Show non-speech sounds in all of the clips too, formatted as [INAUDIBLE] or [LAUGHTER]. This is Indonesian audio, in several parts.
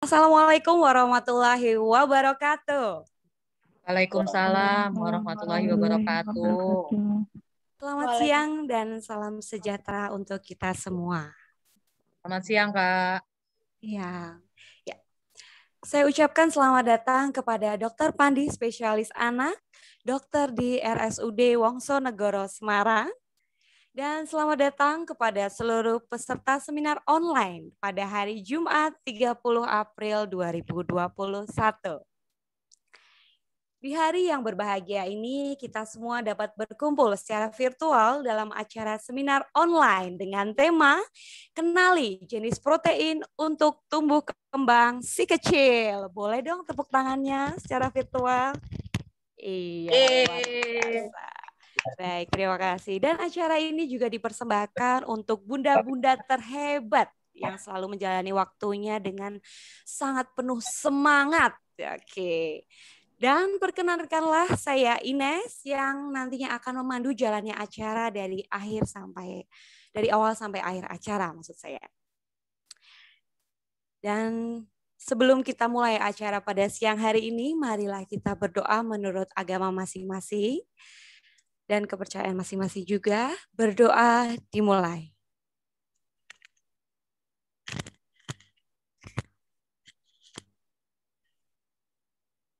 Assalamualaikum warahmatullahi wabarakatuh. Waalaikumsalam warahmatullahi wabarakatuh. Selamat siang dan salam sejahtera untuk kita semua. Selamat siang, Kak. Ya. Ya. Saya ucapkan selamat datang kepada Dr. Pandi, spesialis anak, dokter di RSUD Wongso Negoro Semarang, dan selamat datang kepada seluruh peserta seminar online pada hari Jumat 30 April 2021. Di hari yang berbahagia ini, kita semua dapat berkumpul secara virtual dalam acara seminar online dengan tema Kenali Jenis Protein untuk Tumbuh Kembang Si Kecil. Boleh dong tepuk tangannya secara virtual? Iya, Baik, terima kasih. Dan acara ini juga dipersembahkan untuk bunda-bunda terhebat yang selalu menjalani waktunya dengan sangat penuh semangat. Oke. Dan perkenankanlah saya Ines yang nantinya akan memandu jalannya acara dari akhir sampai dari awal sampai akhir acara maksud saya. Dan sebelum kita mulai acara pada siang hari ini, marilah kita berdoa menurut agama masing-masing dan kepercayaan masing-masing juga. Berdoa dimulai.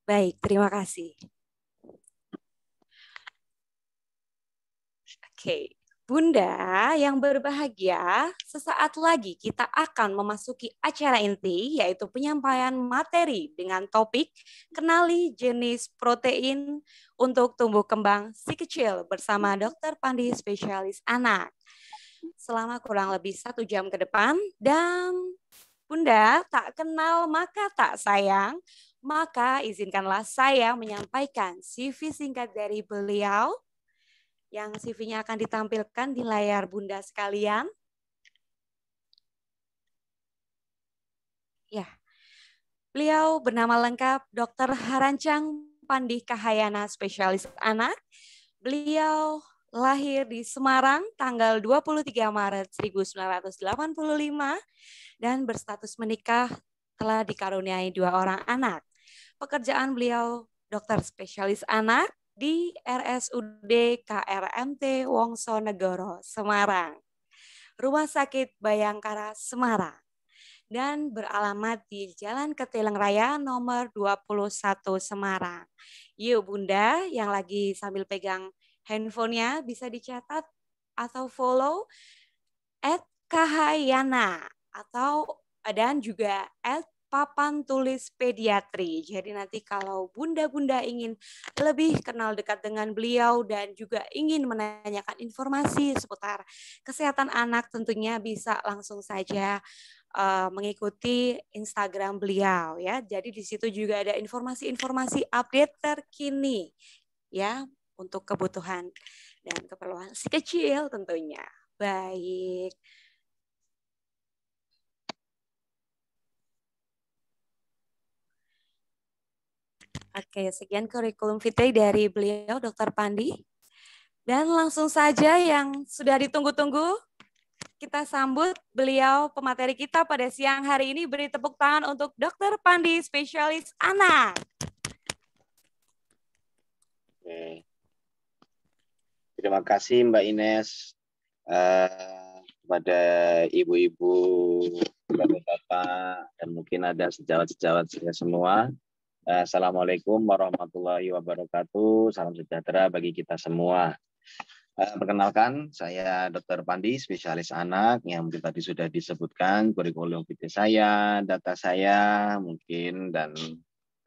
Baik, terima kasih. Oke, okay. Bunda yang berbahagia, sesaat lagi kita akan memasuki acara inti yaitu penyampaian materi dengan topik kenali jenis protein untuk tumbuh kembang si kecil bersama dokter Pandi spesialis anak. Selama kurang lebih satu jam ke depan dan Bunda tak kenal maka tak sayang, maka izinkanlah saya menyampaikan CV singkat dari beliau yang CV-nya akan ditampilkan di layar Bunda sekalian. Ya. Beliau bernama lengkap Dr. Harancang Pandih Kahayana, spesialis anak. Beliau lahir di Semarang tanggal 23 Maret 1985 dan berstatus menikah telah dikaruniai dua orang anak. Pekerjaan beliau dokter spesialis anak, di RSUD KRMT Negoro Semarang. Rumah Sakit Bayangkara, Semarang. Dan beralamat di Jalan Ketileng Raya nomor 21 Semarang. Yuk Bunda yang lagi sambil pegang handphonenya bisa dicatat atau follow at Kahayana atau dan juga at papan tulis pediatri. Jadi nanti kalau bunda-bunda ingin lebih kenal dekat dengan beliau dan juga ingin menanyakan informasi seputar kesehatan anak tentunya bisa langsung saja uh, mengikuti Instagram beliau ya. Jadi di situ juga ada informasi-informasi update terkini ya untuk kebutuhan dan keperluan si kecil tentunya. Baik. Oke, sekian kurikulum vitae dari beliau, Dr. Pandi. Dan langsung saja yang sudah ditunggu-tunggu, kita sambut beliau pemateri kita pada siang hari ini. Beri tepuk tangan untuk Dr. Pandi, spesialis anak. Oke. Terima kasih Mbak Ines, uh, kepada ibu-ibu, bapak-bapak, dan mungkin ada sejawat-sejawat saya semua Assalamualaikum warahmatullahi wabarakatuh. Salam sejahtera bagi kita semua. Eh, perkenalkan, saya Dr. Pandi, spesialis anak yang mungkin tadi sudah disebutkan, kurikulum PT saya, data saya, mungkin dan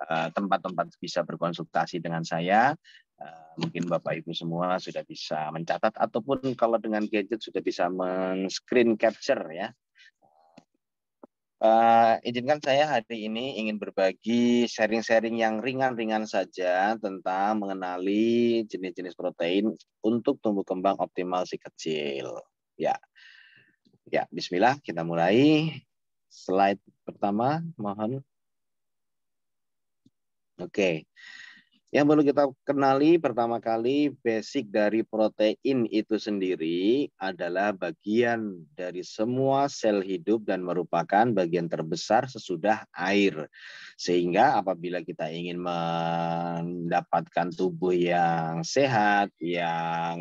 eh, tempat-tempat bisa berkonsultasi dengan saya. Eh, mungkin Bapak Ibu semua sudah bisa mencatat ataupun kalau dengan gadget sudah bisa men-screen capture ya Uh, izinkan saya hari ini ingin berbagi sharing-sharing yang ringan-ringan saja tentang mengenali jenis-jenis protein untuk tumbuh kembang optimal si kecil. Ya, ya Bismillah kita mulai. Slide pertama, mohon. Oke. Okay. Yang perlu kita kenali pertama kali basic dari protein itu sendiri adalah bagian dari semua sel hidup dan merupakan bagian terbesar sesudah air. Sehingga apabila kita ingin mendapatkan tubuh yang sehat, yang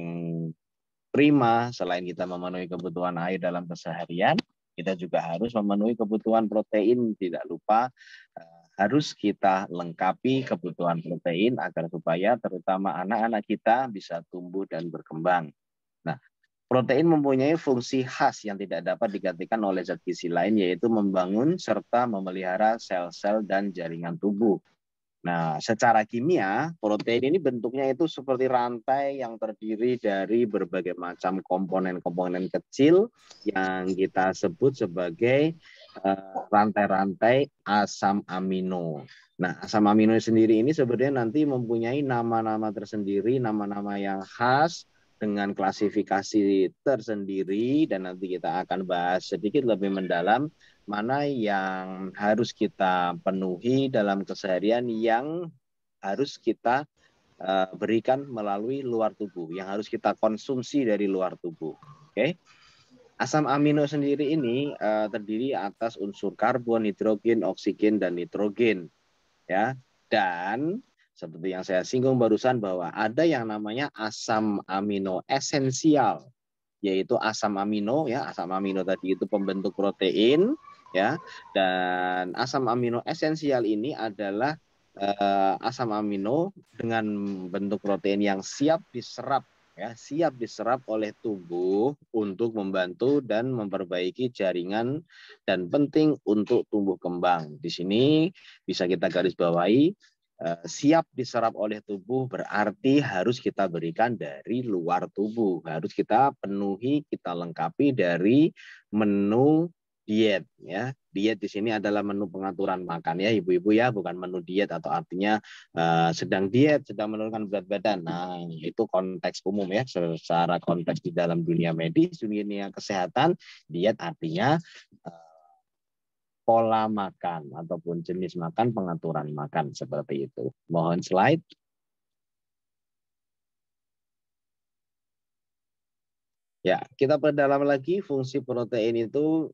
prima selain kita memenuhi kebutuhan air dalam keseharian, kita juga harus memenuhi kebutuhan protein tidak lupa eh, harus kita lengkapi kebutuhan protein agar supaya terutama anak-anak kita bisa tumbuh dan berkembang. Nah, protein mempunyai fungsi khas yang tidak dapat digantikan oleh zat gizi lain yaitu membangun serta memelihara sel-sel dan jaringan tubuh. Nah, secara kimia, protein ini bentuknya itu seperti rantai yang terdiri dari berbagai macam komponen-komponen kecil yang kita sebut sebagai Eh, rantai-rantai asam amino. Nah, asam amino sendiri ini sebenarnya nanti mempunyai nama-nama tersendiri, nama-nama yang khas dengan klasifikasi tersendiri dan nanti kita akan bahas sedikit lebih mendalam mana yang harus kita penuhi dalam keseharian yang harus kita eh, berikan melalui luar tubuh, yang harus kita konsumsi dari luar tubuh. Oke. Okay? Asam amino sendiri ini uh, terdiri atas unsur karbon, hidrogen, oksigen, dan nitrogen. Ya, dan seperti yang saya singgung barusan bahwa ada yang namanya asam amino esensial, yaitu asam amino ya, asam amino tadi itu pembentuk protein ya, dan asam amino esensial ini adalah uh, asam amino dengan bentuk protein yang siap diserap ya siap diserap oleh tubuh untuk membantu dan memperbaiki jaringan dan penting untuk tumbuh kembang. Di sini bisa kita garis bawahi eh, siap diserap oleh tubuh berarti harus kita berikan dari luar tubuh, harus kita penuhi, kita lengkapi dari menu diet ya diet di sini adalah menu pengaturan makan ya ibu-ibu ya bukan menu diet atau artinya uh, sedang diet sedang menurunkan berat badan nah itu konteks umum ya secara konteks di dalam dunia medis dunia kesehatan diet artinya uh, pola makan ataupun jenis makan pengaturan makan seperti itu mohon slide Ya, kita perdalam lagi fungsi protein itu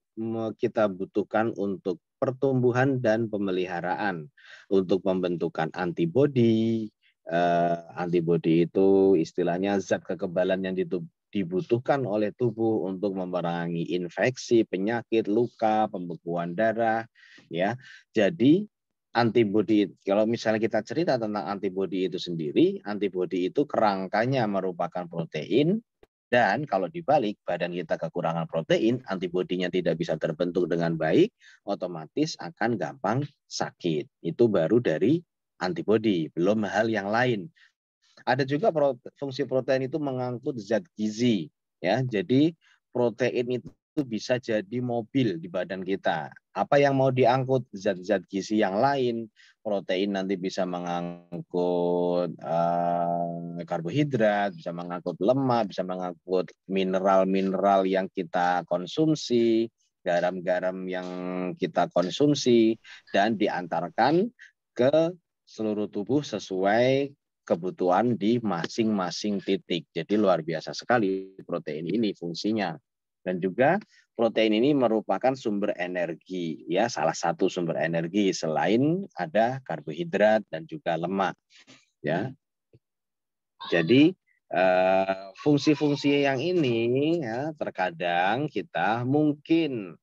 kita butuhkan untuk pertumbuhan dan pemeliharaan, untuk pembentukan antibodi. Eh, antibodi itu istilahnya zat kekebalan yang dibutuhkan oleh tubuh untuk memerangi infeksi, penyakit, luka, pembekuan darah, ya. Jadi antibodi kalau misalnya kita cerita tentang antibodi itu sendiri, antibodi itu kerangkanya merupakan protein dan kalau dibalik, badan kita kekurangan protein, antibodinya tidak bisa terbentuk dengan baik, otomatis akan gampang sakit. Itu baru dari antibodi, belum hal yang lain. Ada juga fungsi protein itu mengangkut zat gizi, ya. Jadi protein itu itu bisa jadi mobil di badan kita. Apa yang mau diangkut? Zat-zat gizi yang lain, protein nanti bisa mengangkut uh, karbohidrat, bisa mengangkut lemak, bisa mengangkut mineral-mineral yang kita konsumsi, garam-garam yang kita konsumsi, dan diantarkan ke seluruh tubuh sesuai kebutuhan di masing-masing titik. Jadi luar biasa sekali protein ini fungsinya dan juga protein ini merupakan sumber energi ya salah satu sumber energi selain ada karbohidrat dan juga lemak ya jadi eh, fungsi-fungsi yang ini ya terkadang kita mungkin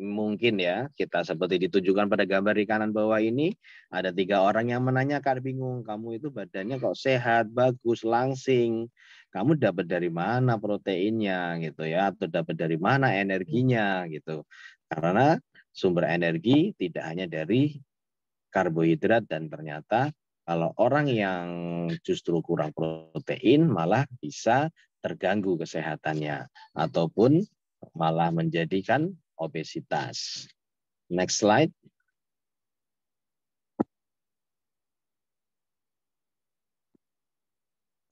mungkin ya kita seperti ditujukan pada gambar di kanan bawah ini ada tiga orang yang menanyakan bingung kamu itu badannya kok sehat bagus langsing kamu dapat dari mana proteinnya gitu ya atau dapat dari mana energinya gitu karena sumber energi tidak hanya dari karbohidrat dan ternyata kalau orang yang justru kurang protein malah bisa terganggu kesehatannya ataupun malah menjadikan obesitas. Next slide.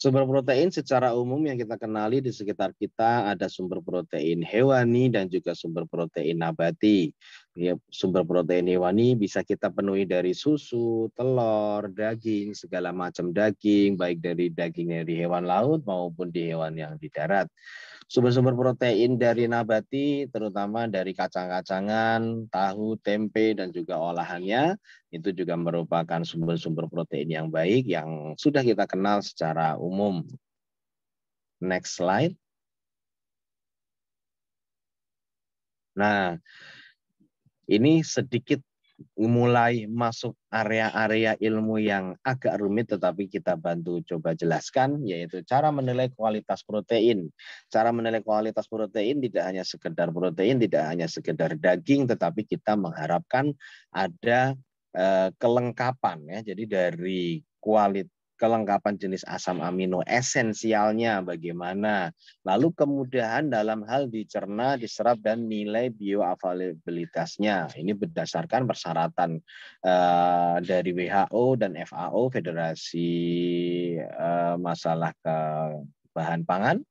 Sumber protein secara umum yang kita kenali di sekitar kita ada sumber protein hewani dan juga sumber protein nabati ya sumber protein hewani bisa kita penuhi dari susu, telur, daging, segala macam daging, baik dari daging dari hewan laut maupun di hewan yang di darat. Sumber-sumber protein dari nabati, terutama dari kacang-kacangan, tahu, tempe, dan juga olahannya, itu juga merupakan sumber-sumber protein yang baik yang sudah kita kenal secara umum. Next slide. Nah, ini sedikit mulai masuk area-area ilmu yang agak rumit tetapi kita bantu coba jelaskan yaitu cara menilai kualitas protein. Cara menilai kualitas protein tidak hanya sekedar protein, tidak hanya sekedar daging tetapi kita mengharapkan ada eh, kelengkapan ya. Jadi dari kualitas kelengkapan jenis asam amino esensialnya bagaimana, lalu kemudahan dalam hal dicerna, diserap dan nilai bioavailabilitasnya. Ini berdasarkan persyaratan uh, dari WHO dan FAO Federasi uh, Masalah ke Bahan Pangan.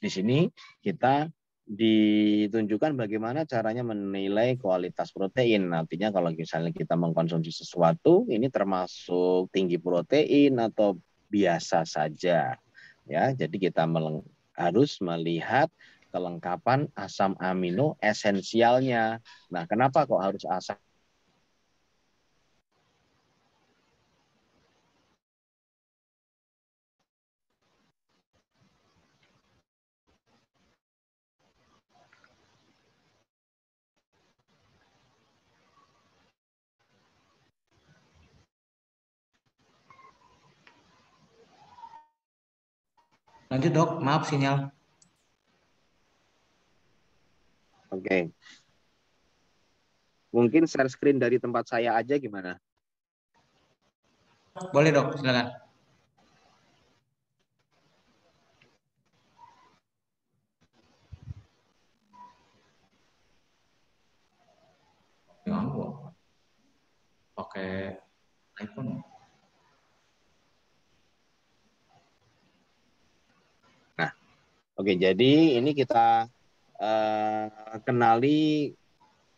Di sini kita ditunjukkan bagaimana caranya menilai kualitas protein. Artinya kalau misalnya kita mengkonsumsi sesuatu, ini termasuk tinggi protein atau biasa saja. Ya, jadi kita harus melihat kelengkapan asam amino esensialnya. Nah, kenapa kok harus asam Lanjut dok, maaf sinyal. Oke. Okay. Mungkin share screen dari tempat saya aja gimana? Boleh dok, silakan. okay. Ya iPhone. Oke, jadi ini kita uh, kenali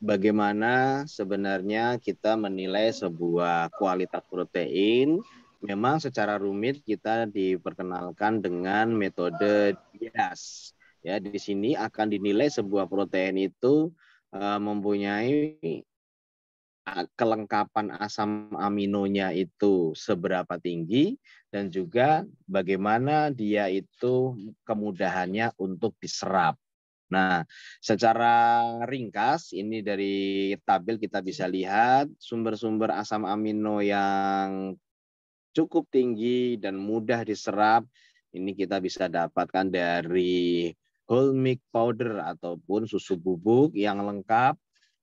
bagaimana sebenarnya kita menilai sebuah kualitas protein. Memang secara rumit kita diperkenalkan dengan metode bias. Ya, di sini akan dinilai sebuah protein itu uh, mempunyai Eh, kelengkapan asam aminonya itu seberapa tinggi dan juga bagaimana dia itu kemudahannya untuk diserap. Nah, secara ringkas ini dari tabel kita bisa lihat sumber-sumber asam amino yang cukup tinggi dan mudah diserap ini kita bisa dapatkan dari whole milk powder ataupun susu bubuk yang lengkap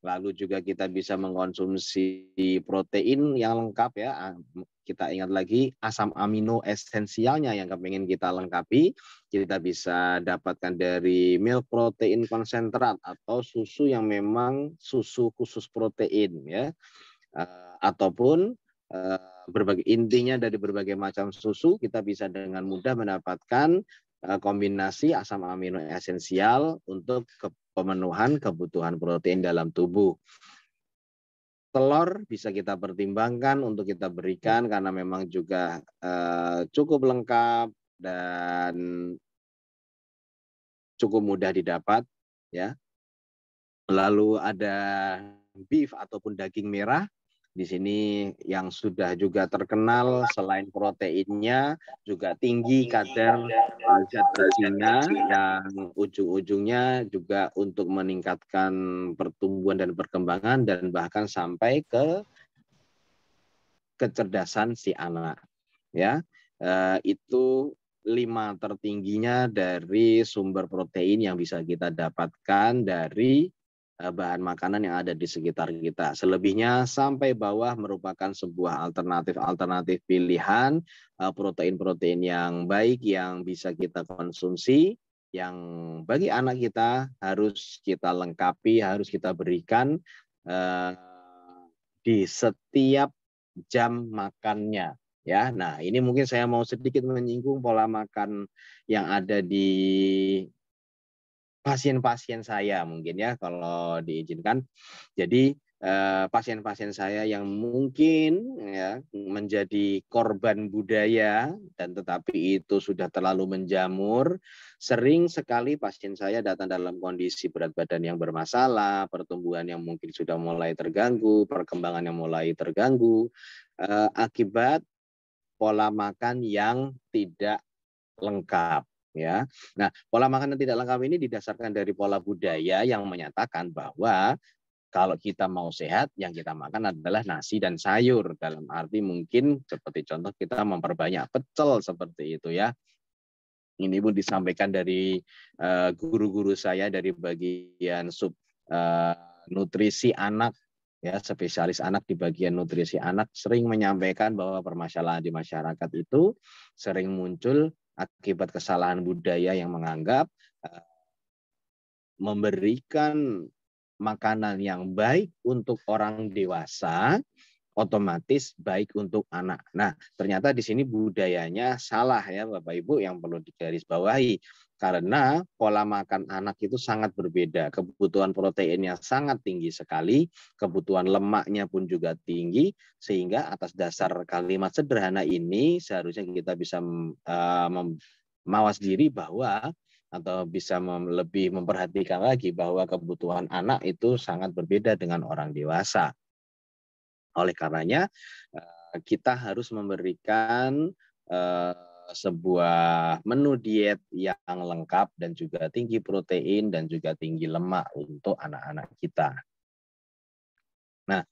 Lalu juga kita bisa mengkonsumsi protein yang lengkap ya. Ah, kita ingat lagi asam amino esensialnya yang kepingin kita lengkapi. Kita bisa dapatkan dari milk protein konsentrat atau susu yang memang susu khusus protein ya. Ah, ataupun ah, berbagai intinya dari berbagai macam susu kita bisa dengan mudah mendapatkan Eh, kombinasi asam amino esensial untuk pemenuhan kebutuhan protein dalam tubuh. Telur bisa kita pertimbangkan untuk kita berikan hmm. karena memang juga uh, cukup lengkap dan cukup mudah didapat ya. Lalu ada beef ataupun daging merah di sini yang sudah juga terkenal selain proteinnya juga tinggi kadar zat besinya yang ujung-ujungnya juga untuk meningkatkan pertumbuhan dan perkembangan dan bahkan sampai ke kecerdasan si anak. Ya, e, itu lima tertingginya dari sumber protein yang bisa kita dapatkan dari Eh, bahan makanan yang ada di sekitar kita. Selebihnya sampai bawah merupakan sebuah alternatif-alternatif pilihan eh, protein-protein yang baik yang bisa kita konsumsi yang bagi anak kita harus kita lengkapi, harus kita berikan eh, di setiap jam makannya ya. Nah, ini mungkin saya mau sedikit menyinggung pola makan yang ada di pasien-pasien saya mungkin ya kalau diizinkan. Jadi eh, pasien-pasien saya yang mungkin ya menjadi korban budaya dan tetapi itu sudah terlalu menjamur sering sekali pasien saya datang dalam kondisi berat badan yang bermasalah pertumbuhan yang mungkin sudah mulai terganggu perkembangan yang mulai terganggu eh, akibat pola makan yang tidak lengkap ya. Nah, pola makan yang tidak lengkap ini didasarkan dari pola budaya yang menyatakan bahwa kalau kita mau sehat, yang kita makan adalah nasi dan sayur. Dalam arti mungkin seperti contoh kita memperbanyak pecel seperti itu ya. Ini pun disampaikan dari eh, guru-guru saya dari bagian sub eh, nutrisi anak ya spesialis anak di bagian nutrisi anak sering menyampaikan bahwa permasalahan di masyarakat itu sering muncul akibat kesalahan budaya yang menganggap eh, memberikan makanan yang baik untuk orang dewasa otomatis baik untuk anak. Nah, ternyata di sini budayanya salah ya Bapak Ibu yang perlu digarisbawahi karena pola makan anak itu sangat berbeda. Kebutuhan proteinnya sangat tinggi sekali, kebutuhan lemaknya pun juga tinggi, sehingga atas dasar kalimat sederhana ini seharusnya kita bisa eh, mawas diri bahwa atau bisa mem lebih memperhatikan lagi bahwa kebutuhan anak itu sangat berbeda dengan orang dewasa. Oleh karenanya eh, kita harus memberikan eh, sebuah menu diet yang lengkap dan juga tinggi protein dan juga tinggi lemak untuk anak-anak kita. Nah,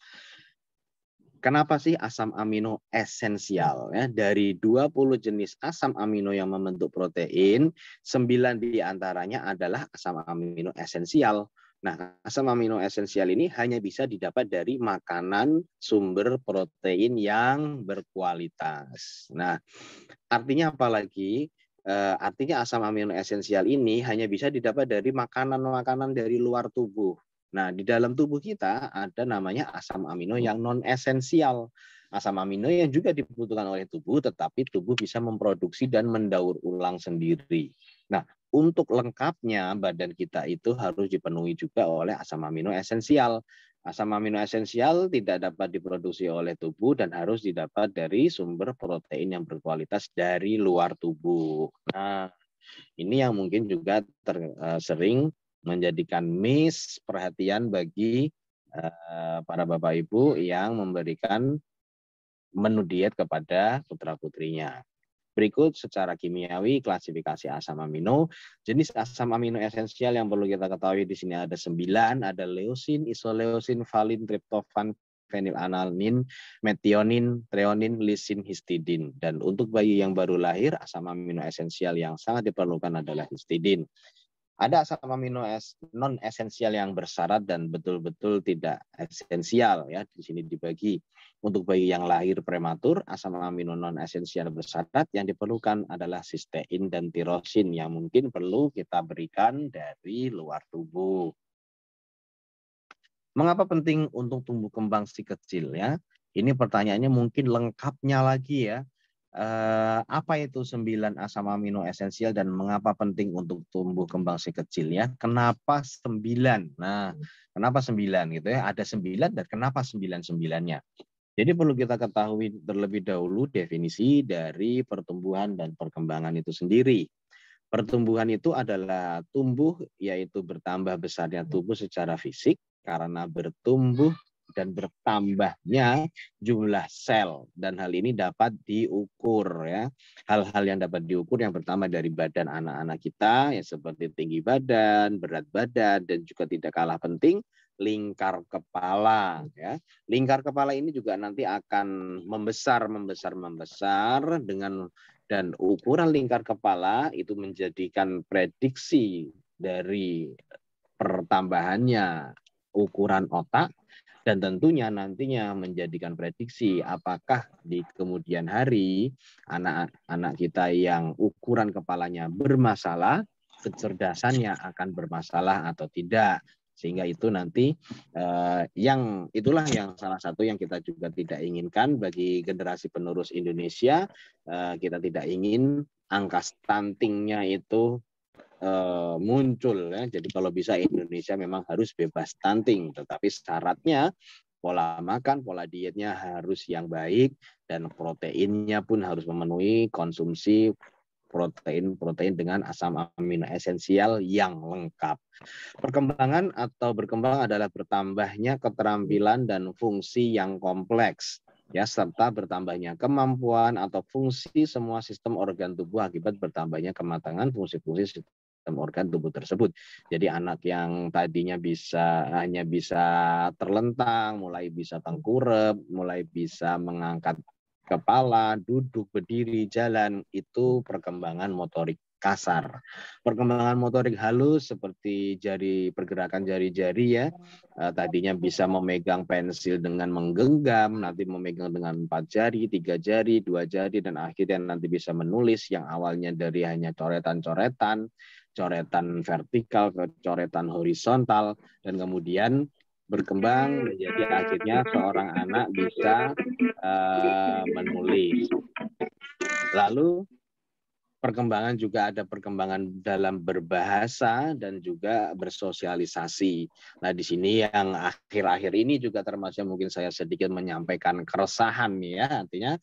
kenapa sih asam amino esensial ya? Dari 20 jenis asam amino yang membentuk protein, 9 diantaranya adalah asam amino esensial. Nah, asam amino esensial ini hanya bisa didapat dari makanan sumber protein yang berkualitas. Nah, artinya apa lagi? Eh, artinya asam amino esensial ini hanya bisa didapat dari makanan-makanan dari luar tubuh. Nah, di dalam tubuh kita ada namanya asam amino yang non esensial. Asam amino yang juga dibutuhkan oleh tubuh, tetapi tubuh bisa memproduksi dan mendaur ulang sendiri. Nah, untuk lengkapnya badan kita itu harus dipenuhi juga oleh asam amino esensial. Asam amino esensial tidak dapat diproduksi oleh tubuh dan harus didapat dari sumber protein yang berkualitas dari luar tubuh. Nah, ini yang mungkin juga ter, uh, sering menjadikan miss perhatian bagi uh, para bapak ibu yang memberikan menu diet kepada putra putrinya. Berikut secara kimiawi klasifikasi asam amino. Jenis asam amino esensial yang perlu kita ketahui di sini ada sembilan, ada leusin, isoleusin, valin, triptofan, fenilalanin, metionin, treonin, lisin, histidin. Dan untuk bayi yang baru lahir, asam amino esensial yang sangat diperlukan adalah histidin ada asam amino non esensial yang bersyarat dan betul-betul tidak esensial ya di sini dibagi untuk bayi yang lahir prematur asam amino non esensial bersyarat yang diperlukan adalah sistein dan tirosin yang mungkin perlu kita berikan dari luar tubuh mengapa penting untuk tumbuh kembang si kecil ya ini pertanyaannya mungkin lengkapnya lagi ya Uh, apa itu 9 asam amino esensial dan mengapa penting untuk tumbuh kembang si kecil ya? Kenapa 9? Nah, kenapa 9 gitu ya? Ada 9 dan kenapa 9-9-nya? Jadi perlu kita ketahui terlebih dahulu definisi dari pertumbuhan dan perkembangan itu sendiri. Pertumbuhan itu adalah tumbuh yaitu bertambah besarnya tubuh secara fisik karena bertumbuh dan bertambahnya jumlah sel dan hal ini dapat diukur ya hal-hal yang dapat diukur yang pertama dari badan anak-anak kita ya seperti tinggi badan berat badan dan juga tidak kalah penting lingkar kepala ya lingkar kepala ini juga nanti akan membesar membesar membesar dengan dan ukuran lingkar kepala itu menjadikan prediksi dari pertambahannya ukuran otak dan tentunya nantinya menjadikan prediksi apakah di kemudian hari anak-anak kita yang ukuran kepalanya bermasalah, kecerdasannya akan bermasalah atau tidak. Sehingga itu nanti eh, yang itulah yang salah satu yang kita juga tidak inginkan bagi generasi penerus Indonesia. Eh, kita tidak ingin angka stuntingnya itu Eh, muncul ya. Jadi kalau bisa Indonesia memang harus bebas stunting, tetapi syaratnya pola makan, pola dietnya harus yang baik dan proteinnya pun harus memenuhi konsumsi protein-protein dengan asam amino esensial yang lengkap. Perkembangan atau berkembang adalah bertambahnya keterampilan dan fungsi yang kompleks ya serta bertambahnya kemampuan atau fungsi semua sistem organ tubuh akibat bertambahnya kematangan fungsi-fungsi sistem organ tubuh tersebut. Jadi anak yang tadinya bisa hanya bisa terlentang, mulai bisa tengkurap, mulai bisa mengangkat kepala, duduk, berdiri, jalan itu perkembangan motorik kasar. Perkembangan motorik halus seperti jari pergerakan jari-jari ya. Eh, tadinya bisa memegang pensil dengan menggenggam, nanti memegang dengan empat jari, tiga jari, dua jari, dan akhirnya nanti bisa menulis yang awalnya dari hanya coretan-coretan coretan vertikal ke coretan horizontal dan kemudian berkembang menjadi akhirnya seorang anak bisa uh, menulis. Lalu perkembangan juga ada perkembangan dalam berbahasa dan juga bersosialisasi. Nah, di sini yang akhir-akhir ini juga termasuk mungkin saya sedikit menyampaikan keresahan ya. Artinya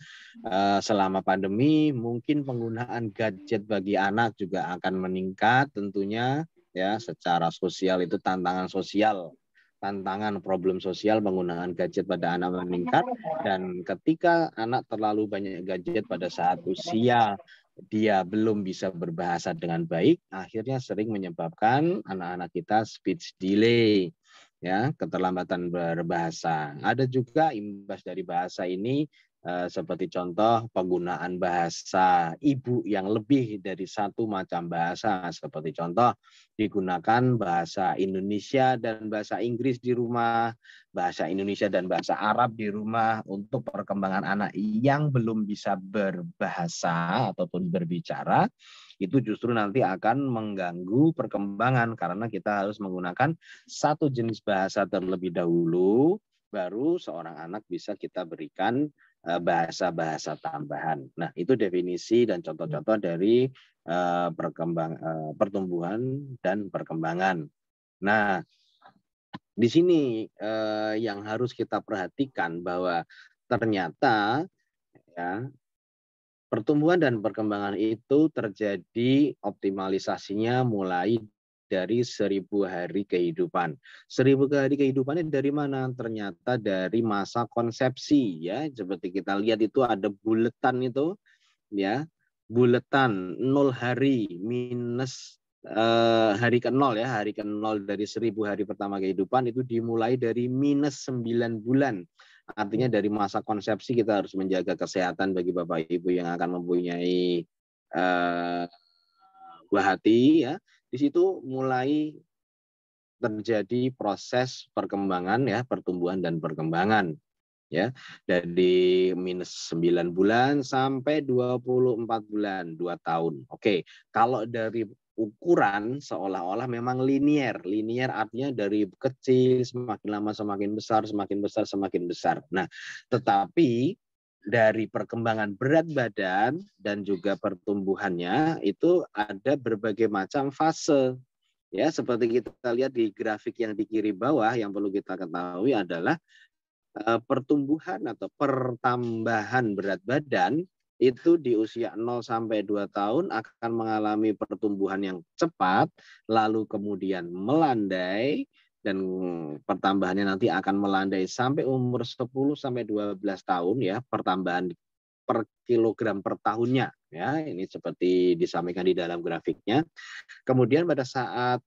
eh, selama pandemi mungkin penggunaan gadget bagi anak juga akan meningkat tentunya ya secara sosial itu tantangan sosial tantangan problem sosial penggunaan gadget pada anak meningkat dan ketika anak terlalu banyak gadget pada saat usia dia belum bisa berbahasa dengan baik, akhirnya sering menyebabkan anak-anak kita speech delay, ya keterlambatan berbahasa. Ada juga imbas dari bahasa ini Eh, seperti contoh penggunaan bahasa ibu yang lebih dari satu macam bahasa seperti contoh digunakan bahasa Indonesia dan bahasa Inggris di rumah, bahasa Indonesia dan bahasa Arab di rumah untuk perkembangan anak yang belum bisa berbahasa ataupun berbicara itu justru nanti akan mengganggu perkembangan karena kita harus menggunakan satu jenis bahasa terlebih dahulu baru seorang anak bisa kita berikan Eh, bahasa-bahasa tambahan. Nah, itu definisi dan contoh-contoh hmm. dari eh, perkembang eh, pertumbuhan dan perkembangan. Nah, di sini yang harus kita perhatikan bahwa ternyata ya pertumbuhan dan perkembangan itu terjadi optimalisasinya mulai dari seribu hari kehidupan. Seribu hari kehidupan ini dari mana? Ternyata dari masa konsepsi ya. Seperti kita lihat itu ada buletan itu ya. Buletan nol hari minus eh, hari ke nol ya. Hari ke nol dari seribu hari pertama kehidupan itu dimulai dari minus sembilan bulan. Artinya hmm. dari masa konsepsi kita harus menjaga kesehatan bagi Bapak Ibu yang akan mempunyai eh, buah hati ya di situ mulai terjadi proses perkembangan ya pertumbuhan dan perkembangan ya dari minus 9 bulan sampai 24 bulan 2 tahun. Oke, kalau dari ukuran seolah-olah memang linier. Linier artinya dari kecil semakin lama semakin besar, semakin besar semakin besar. Nah, tetapi dari perkembangan berat badan dan juga pertumbuhannya itu ada berbagai macam fase. Ya, seperti kita lihat di grafik yang di kiri bawah yang perlu kita ketahui adalah eh, pertumbuhan atau pertambahan berat badan itu di usia 0 sampai 2 tahun akan mengalami pertumbuhan yang cepat, lalu kemudian melandai, dan pertambahannya nanti akan melandai sampai umur 10 sampai 12 tahun ya pertambahan per kilogram per tahunnya ya ini seperti disampaikan di dalam grafiknya kemudian pada saat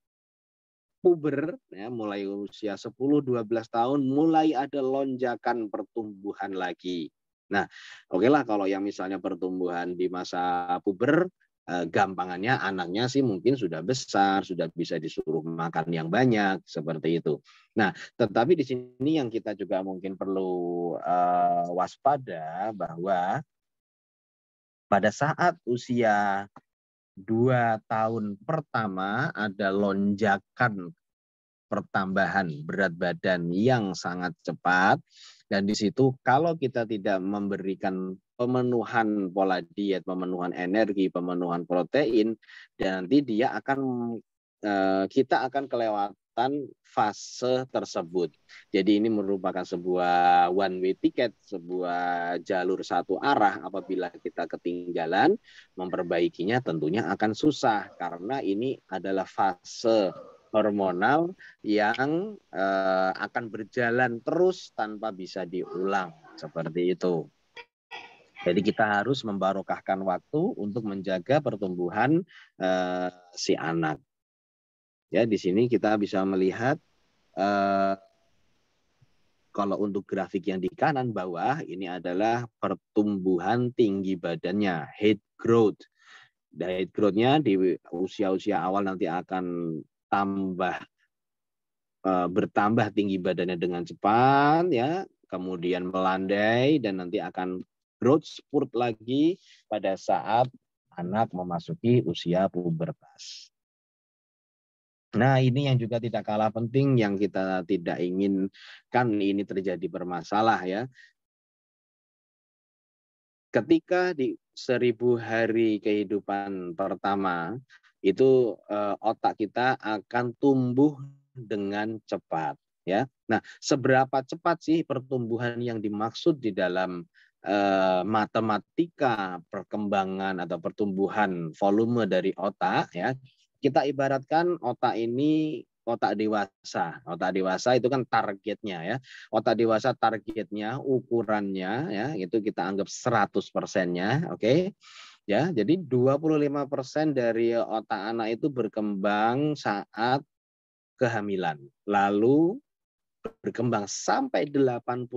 puber ya mulai usia 10 12 tahun mulai ada lonjakan pertumbuhan lagi. Nah, oke okay lah kalau yang misalnya pertumbuhan di masa puber Eh, gampangannya anaknya sih mungkin sudah besar, sudah bisa disuruh makan yang banyak seperti itu. Nah, tetapi di sini yang kita juga mungkin perlu uh, waspada bahwa pada saat usia dua tahun pertama ada lonjakan pertambahan berat badan yang sangat cepat dan di situ kalau kita tidak memberikan pemenuhan pola diet, pemenuhan energi, pemenuhan protein, dan nanti dia akan eh, kita akan kelewatan fase tersebut. Jadi ini merupakan sebuah one way ticket, sebuah jalur satu arah apabila kita ketinggalan, memperbaikinya tentunya akan susah karena ini adalah fase hormonal yang eh, akan berjalan terus tanpa bisa diulang seperti itu. Jadi kita harus membarokahkan waktu untuk menjaga pertumbuhan uh, si anak. Ya, di sini kita bisa melihat uh, kalau untuk grafik yang di kanan bawah ini adalah pertumbuhan tinggi badannya, head growth. Head growth-nya di usia-usia awal nanti akan tambah uh, bertambah tinggi badannya dengan cepat ya, kemudian melandai dan nanti akan growth spurt lagi pada saat anak memasuki usia pubertas. Nah, ini yang juga tidak kalah penting yang kita tidak inginkan ini terjadi bermasalah ya. Ketika di seribu hari kehidupan pertama, itu eh, otak kita akan tumbuh dengan cepat ya. Nah, seberapa cepat sih pertumbuhan yang dimaksud di dalam eh, matematika perkembangan atau pertumbuhan volume dari otak ya kita ibaratkan otak ini otak dewasa. Otak dewasa itu kan targetnya ya. Otak dewasa targetnya, ukurannya ya, itu kita anggap 100 persennya, oke. Okay? Ya, jadi 25% dari otak anak itu berkembang saat kehamilan. Lalu berkembang sampai 80%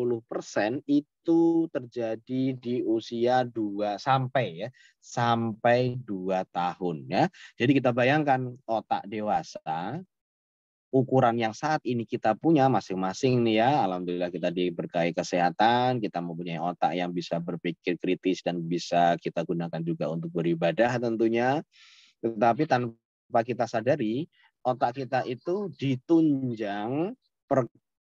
itu terjadi di usia 2 sampai ya sampai 2 tahun ya. Jadi kita bayangkan otak dewasa ukuran yang saat ini kita punya masing-masing nih ya. Alhamdulillah kita diberkahi kesehatan, kita mempunyai otak yang bisa berpikir kritis dan bisa kita gunakan juga untuk beribadah tentunya. Tetapi tanpa kita sadari, otak kita itu ditunjang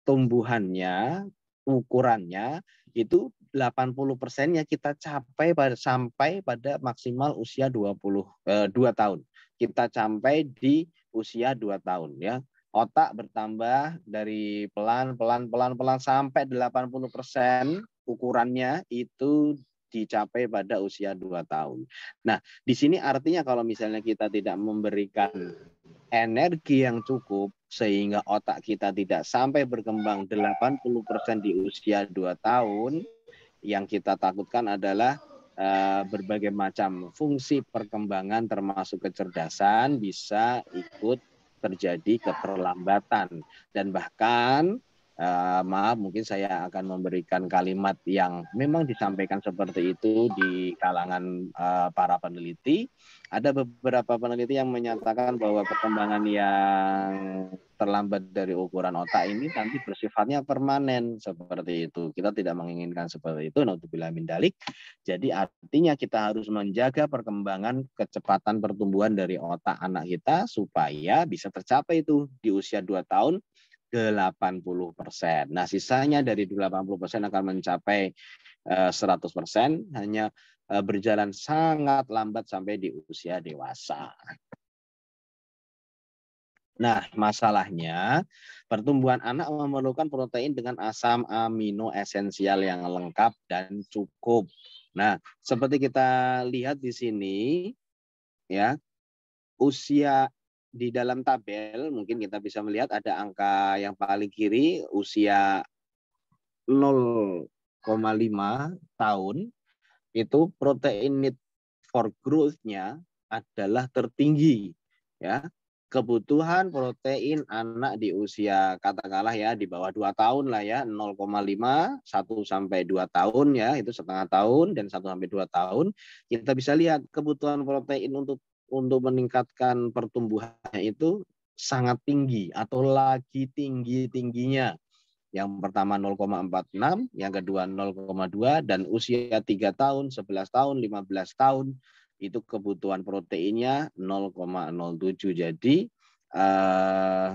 tumbuhannya, ukurannya itu 80 persennya kita capai pada, sampai pada maksimal usia 20 eh, 2 tahun. Kita capai di usia 2 tahun ya. Otak bertambah dari pelan pelan pelan pelan sampai 80 persen ukurannya itu dicapai pada usia 2 tahun. Nah, di sini artinya kalau misalnya kita tidak memberikan energi yang cukup sehingga otak kita tidak sampai berkembang 80% di usia 2 tahun yang kita takutkan adalah eh, berbagai macam fungsi perkembangan termasuk kecerdasan bisa ikut terjadi keterlambatan dan bahkan uh, maaf mungkin saya akan memberikan kalimat yang memang disampaikan seperti itu di kalangan uh, para peneliti. Ada beberapa peneliti yang menyatakan bahwa perkembangan yang terlambat dari ukuran otak ini nanti bersifatnya permanen seperti itu. Kita tidak menginginkan seperti itu. Nautubillah bila mindalik. Jadi artinya kita harus menjaga perkembangan kecepatan pertumbuhan dari otak anak kita supaya bisa tercapai itu di usia 2 tahun 80 Nah, sisanya dari 80 persen akan mencapai 100 eh, persen, hanya eh, berjalan sangat lambat sampai di usia dewasa. Nah, masalahnya pertumbuhan anak memerlukan protein dengan asam amino esensial yang lengkap dan cukup. Nah, seperti kita lihat di sini ya, usia di dalam tabel mungkin kita bisa melihat ada angka yang paling kiri usia 0,5 tahun itu protein need for growth-nya adalah tertinggi ya. Kebutuhan protein anak di usia katakanlah ya di bawah 2 tahun lah ya 0,5 1 sampai 2 tahun ya itu setengah tahun dan 1 sampai 2 tahun kita bisa lihat kebutuhan protein untuk untuk meningkatkan pertumbuhannya itu sangat tinggi atau lagi tinggi-tingginya. Yang pertama 0,46, yang kedua 0,2 dan usia 3 tahun, 11 tahun, 15 tahun itu kebutuhan proteinnya 0,07. Jadi eh,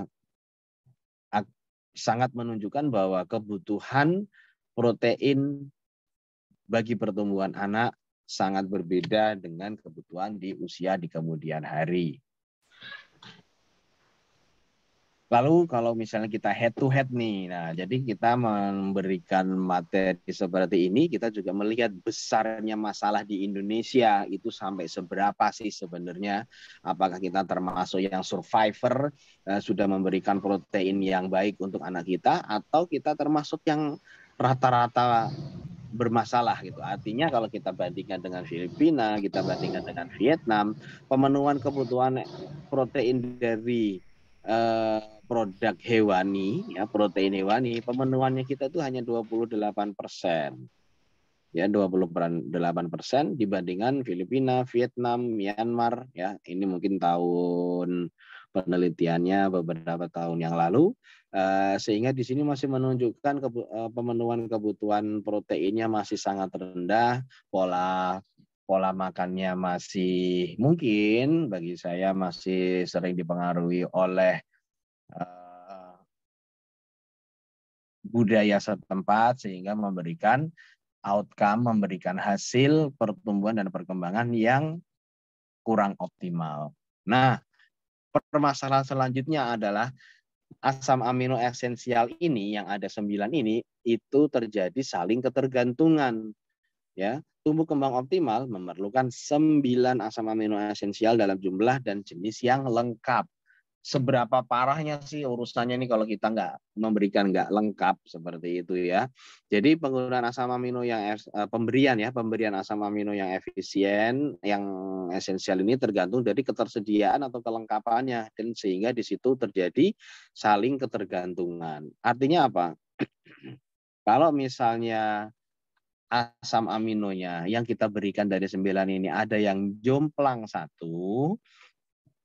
sangat menunjukkan bahwa kebutuhan protein bagi pertumbuhan anak sangat berbeda dengan kebutuhan di usia di kemudian hari. Lalu kalau misalnya kita head to head nih, nah jadi kita memberikan materi seperti ini, kita juga melihat besarnya masalah di Indonesia itu sampai seberapa sih sebenarnya? Apakah kita termasuk yang survivor eh, sudah memberikan protein yang baik untuk anak kita, atau kita termasuk yang rata-rata bermasalah gitu. Artinya kalau kita bandingkan dengan Filipina, kita bandingkan dengan Vietnam, pemenuhan kebutuhan protein dari eh, produk hewani, ya protein hewani, pemenuhannya kita itu hanya 28 persen. Ya, 28 persen dibandingkan Filipina, Vietnam, Myanmar, ya ini mungkin tahun penelitiannya beberapa tahun yang lalu eh, sehingga di sini masih menunjukkan eh, pemenuhan kebutuhan proteinnya masih sangat rendah, pola pola makannya masih mungkin bagi saya masih sering dipengaruhi oleh eh, budaya setempat sehingga memberikan outcome, memberikan hasil pertumbuhan dan perkembangan yang kurang optimal. Nah, permasalahan selanjutnya adalah asam amino esensial ini yang ada sembilan ini itu terjadi saling ketergantungan. Ya, tumbuh kembang optimal memerlukan sembilan asam amino esensial dalam jumlah dan jenis yang lengkap seberapa parahnya sih urusannya nih kalau kita nggak memberikan nggak lengkap seperti itu ya. Jadi penggunaan asam amino yang eh, pemberian ya pemberian asam amino yang efisien yang esensial ini tergantung dari ketersediaan atau kelengkapannya dan sehingga di situ terjadi saling ketergantungan. Artinya apa? [CLEARS THROAT] kalau misalnya asam aminonya yang kita berikan dari sembilan ini ada yang jomplang satu,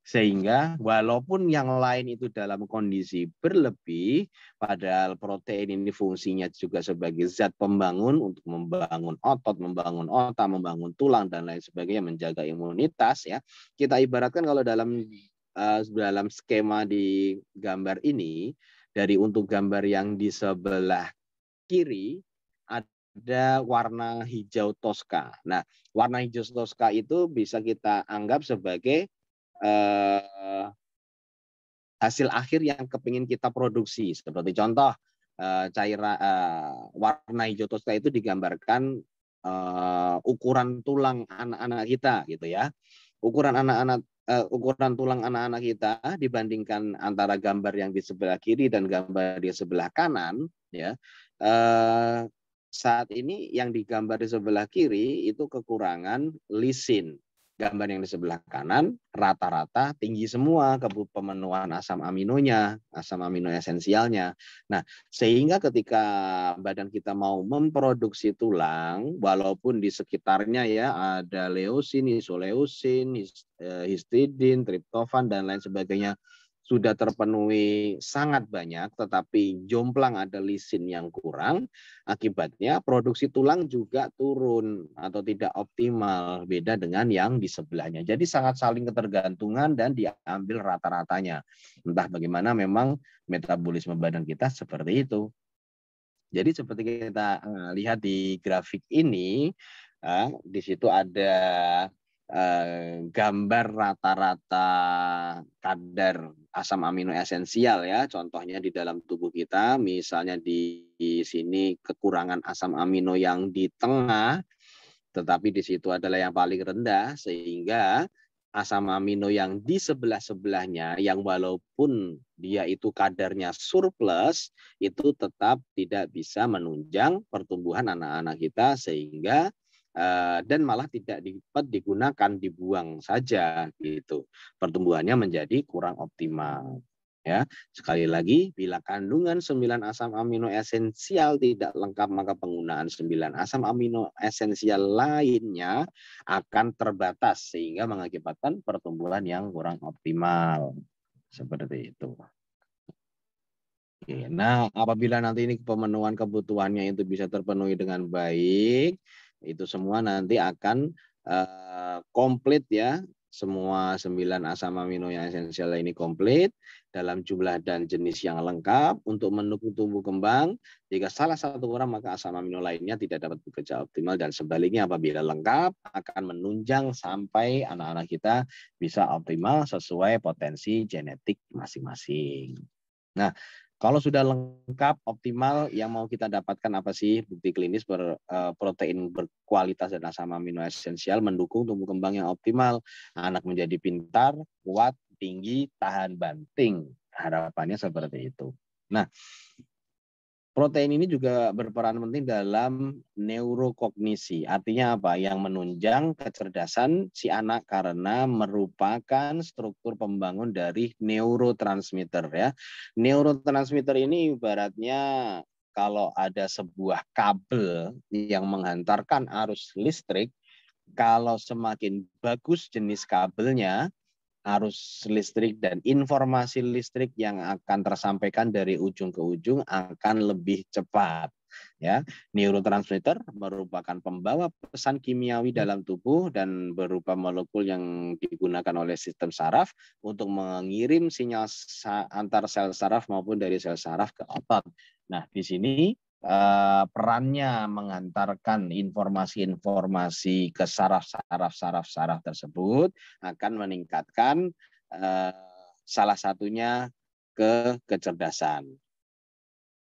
sehingga walaupun yang lain itu dalam kondisi berlebih, padahal protein ini fungsinya juga sebagai zat pembangun untuk membangun otot, membangun otak, membangun tulang dan lain sebagainya, menjaga imunitas ya. Kita ibaratkan kalau dalam eh, dalam skema di gambar ini dari untuk gambar yang di sebelah kiri ada warna hijau toska. Nah, warna hijau toska itu bisa kita anggap sebagai Eh, hasil akhir yang kepingin kita produksi. Seperti contoh eh, cairan eh, warna hijau toska itu digambarkan eh, ukuran tulang anak-anak kita gitu ya. Ukuran anak-anak uh, ukuran tulang anak-anak kita dibandingkan antara gambar yang di sebelah kiri dan gambar di sebelah kanan ya uh, saat ini yang digambar di sebelah kiri itu kekurangan lisin gambar yang di sebelah kanan rata-rata tinggi semua kebut pemenuhan asam aminonya, asam amino esensialnya. Nah, sehingga ketika badan kita mau memproduksi tulang, walaupun di sekitarnya ya ada leusin, isoleusin, eh, histidin, triptofan dan lain sebagainya, sudah terpenuhi sangat banyak, tetapi jomplang ada lisin yang kurang, akibatnya produksi tulang juga turun atau tidak optimal, beda dengan yang di sebelahnya. Jadi sangat saling ketergantungan dan diambil rata-ratanya. Entah bagaimana memang metabolisme badan kita seperti itu. Jadi seperti kita eh, lihat di grafik ini, eh, di situ ada Eh, gambar rata-rata kadar asam amino esensial ya contohnya di dalam tubuh kita misalnya di sini kekurangan asam amino yang di tengah tetapi di situ adalah yang paling rendah sehingga asam amino yang di sebelah-sebelahnya yang walaupun dia itu kadarnya surplus itu tetap tidak bisa menunjang pertumbuhan anak-anak kita sehingga Eh, dan malah tidak dapat digunakan dibuang saja gitu pertumbuhannya menjadi kurang optimal ya sekali lagi bila kandungan 9 asam amino esensial tidak lengkap maka penggunaan 9 asam amino esensial lainnya akan terbatas sehingga mengakibatkan pertumbuhan yang kurang optimal seperti itu nah apabila nanti ini pemenuhan kebutuhannya itu bisa terpenuhi dengan baik itu semua nanti akan eh, komplit ya. Semua sembilan asam amino yang esensial ini komplit dalam jumlah dan jenis yang lengkap untuk mendukung tumbuh kembang. Jika salah satu orang maka asam amino lainnya tidak dapat bekerja optimal dan sebaliknya apabila lengkap akan menunjang sampai anak-anak kita bisa optimal sesuai potensi genetik masing-masing. Nah, kalau sudah lengkap, optimal yang mau kita dapatkan apa sih? Bukti klinis ber, eh, protein berkualitas dan asam amino esensial mendukung tumbuh kembang yang optimal. Anak menjadi pintar, kuat, tinggi, tahan banting. Harapannya seperti itu. Nah, Protein ini juga berperan penting dalam neurokognisi. Artinya apa? Yang menunjang kecerdasan si anak karena merupakan struktur pembangun dari neurotransmitter ya. Neurotransmitter ini ibaratnya kalau ada sebuah kabel yang menghantarkan arus listrik, kalau semakin bagus jenis kabelnya, arus listrik dan informasi listrik yang akan tersampaikan dari ujung ke ujung akan lebih cepat ya neurotransmitter merupakan pembawa pesan kimiawi hmm. dalam tubuh dan berupa molekul yang digunakan oleh sistem saraf untuk mengirim sinyal antar sel saraf maupun dari sel saraf ke otot. Nah, di sini Eh, perannya mengantarkan informasi-informasi ke saraf-saraf-saraf-saraf tersebut akan meningkatkan eh, salah satunya ke kecerdasan.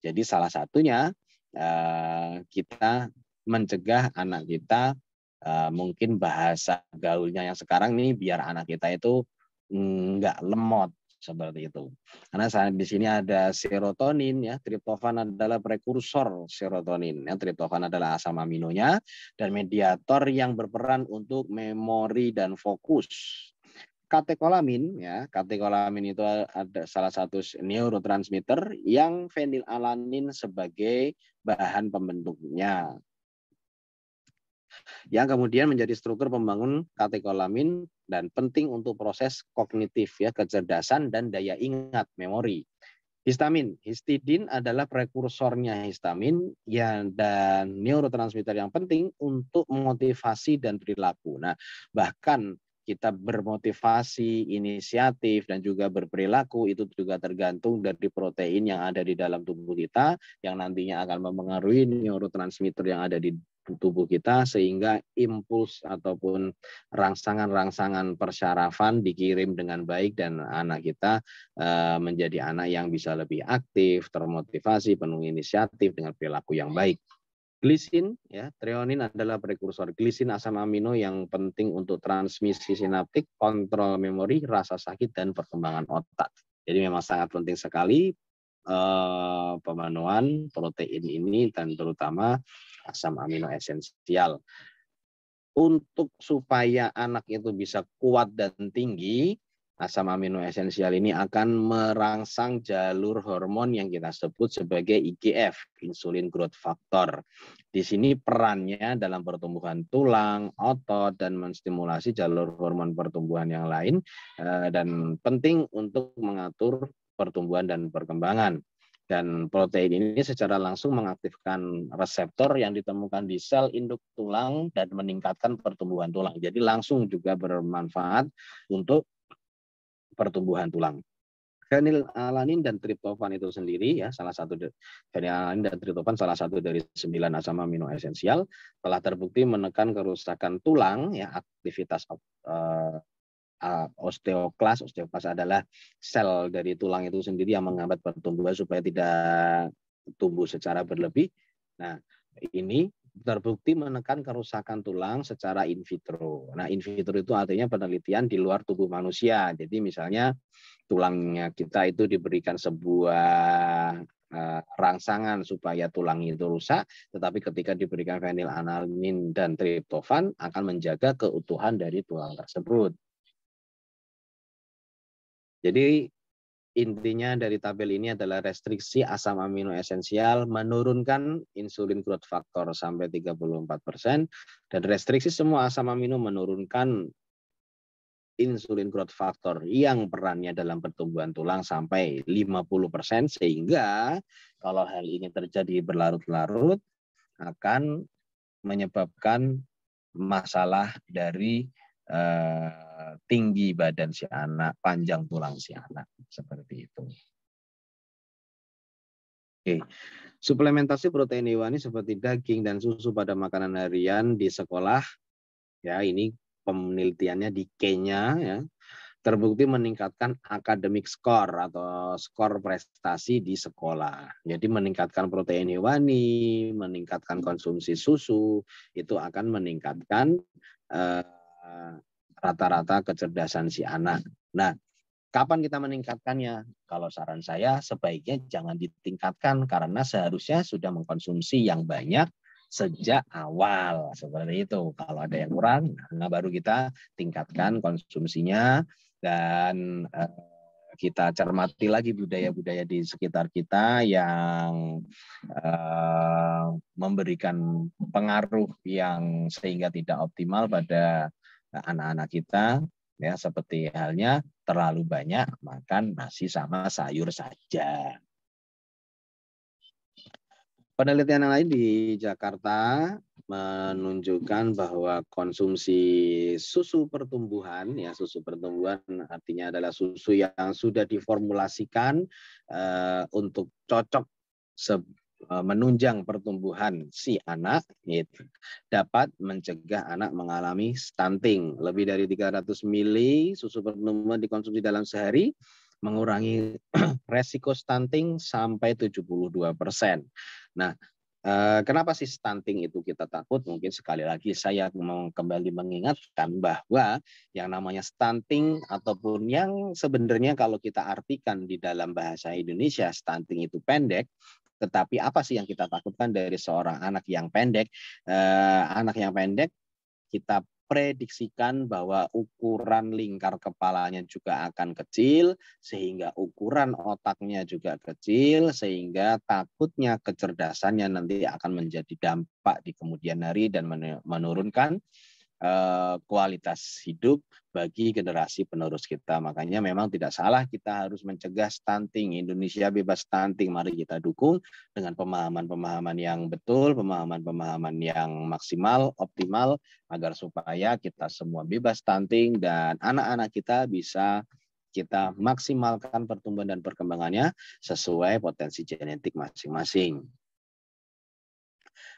Jadi salah satunya eh, kita mencegah anak kita mungkin bahasa gaulnya yang sekarang ini biar anak kita itu nggak lemot seperti itu. Karena saat di sini ada serotonin ya, triptofan adalah prekursor serotonin ya, triptofan adalah asam aminonya dan mediator yang berperan untuk memori dan fokus. Katekolamin ya, katekolamin itu ada salah satu neurotransmitter yang fenilalanin sebagai bahan pembentuknya yang kemudian menjadi struktur pembangun katekolamin dan penting untuk proses kognitif ya kecerdasan dan daya ingat memori. Histamin, histidin adalah prekursornya histamin ya, dan neurotransmitter yang penting untuk motivasi dan perilaku. Nah, bahkan kita bermotivasi, inisiatif, dan juga berperilaku itu juga tergantung dari protein yang ada di dalam tubuh kita yang nantinya akan mempengaruhi neurotransmitter yang ada di tubuh kita sehingga impuls ataupun rangsangan-rangsangan persyarafan dikirim dengan baik dan anak kita eh, menjadi anak yang bisa lebih aktif, termotivasi, penuh inisiatif dengan perilaku yang baik. Glisin, ya, treonin adalah prekursor glisin asam amino yang penting untuk transmisi sinaptik, kontrol memori, rasa sakit, dan perkembangan otak. Jadi memang sangat penting sekali eh, pemenuhan protein ini dan terutama asam amino esensial. Untuk supaya anak itu bisa kuat dan tinggi, asam amino esensial ini akan merangsang jalur hormon yang kita sebut sebagai IGF, e insulin growth factor. Di sini perannya dalam pertumbuhan tulang, otot, dan menstimulasi jalur hormon pertumbuhan yang lain eh, dan penting untuk mengatur pertumbuhan dan perkembangan. Dan protein ini secara langsung mengaktifkan reseptor yang ditemukan di sel induk tulang dan meningkatkan pertumbuhan tulang. Jadi langsung juga bermanfaat untuk pertumbuhan tulang. Fenilalanin dan triptofan itu sendiri ya salah satu fenilalanin dan triptofan salah satu dari sembilan asam amino esensial telah terbukti menekan kerusakan tulang ya aktivitas eh, uh, osteoklas. Osteoklas adalah sel dari tulang itu sendiri yang menghambat pertumbuhan supaya tidak tumbuh secara berlebih. Nah, ini terbukti menekan kerusakan tulang secara in vitro. Nah, in vitro itu artinya penelitian di luar tubuh manusia. Jadi misalnya tulangnya kita itu diberikan sebuah uh, rangsangan supaya tulang itu rusak, tetapi ketika diberikan fenilalanin dan triptofan akan menjaga keutuhan dari tulang tersebut. Jadi intinya dari tabel ini adalah restriksi asam amino esensial menurunkan insulin growth factor sampai 34% dan restriksi semua asam amino menurunkan insulin growth factor yang perannya dalam pertumbuhan tulang sampai 50% sehingga kalau hal ini terjadi berlarut-larut akan menyebabkan masalah dari Eh, tinggi badan si anak, panjang tulang si anak, seperti itu. Oke. Suplementasi protein hewani seperti daging dan susu pada makanan harian di sekolah ya ini penelitiannya di Kenya ya terbukti meningkatkan akademik skor atau skor prestasi di sekolah. Jadi meningkatkan protein hewani, meningkatkan konsumsi susu itu akan meningkatkan eh, Eh, rata-rata kecerdasan si anak. Nah, kapan kita meningkatkannya? Kalau saran saya sebaiknya jangan ditingkatkan karena seharusnya sudah mengkonsumsi yang banyak sejak awal seperti itu. Kalau ada yang kurang, nah baru kita tingkatkan konsumsinya dan eh, kita cermati lagi budaya-budaya di sekitar kita yang eh, memberikan pengaruh yang sehingga tidak optimal pada Nah, anak-anak kita ya seperti halnya terlalu banyak makan nasi sama sayur saja. Penelitian yang lain di Jakarta menunjukkan bahwa konsumsi susu pertumbuhan ya susu pertumbuhan artinya adalah susu yang sudah diformulasikan uh, untuk cocok E, menunjang pertumbuhan si anak gitu, dapat mencegah anak mengalami stunting. Lebih dari 300 mili susu pertumbuhan dikonsumsi dalam sehari mengurangi [CLEARS THROAT] resiko stunting sampai 72 persen. Nah, e, kenapa sih stunting itu kita takut? Mungkin sekali lagi saya mau kembali mengingatkan bahwa yang namanya stunting ataupun yang sebenarnya kalau kita artikan di dalam bahasa Indonesia stunting itu pendek, tetapi apa sih yang kita takutkan dari seorang anak yang pendek? Eh, anak yang pendek kita prediksikan bahwa ukuran lingkar kepalanya juga akan kecil, sehingga ukuran otaknya juga kecil, sehingga takutnya kecerdasannya nanti akan menjadi dampak di kemudian hari dan menurunkan Eh, kualitas hidup bagi generasi penerus kita. Makanya memang tidak salah kita harus mencegah stunting. Indonesia bebas stunting. Mari kita dukung dengan pemahaman-pemahaman yang betul, pemahaman-pemahaman yang maksimal, optimal, agar supaya kita semua bebas stunting dan anak-anak kita bisa kita maksimalkan pertumbuhan dan perkembangannya sesuai potensi genetik masing-masing.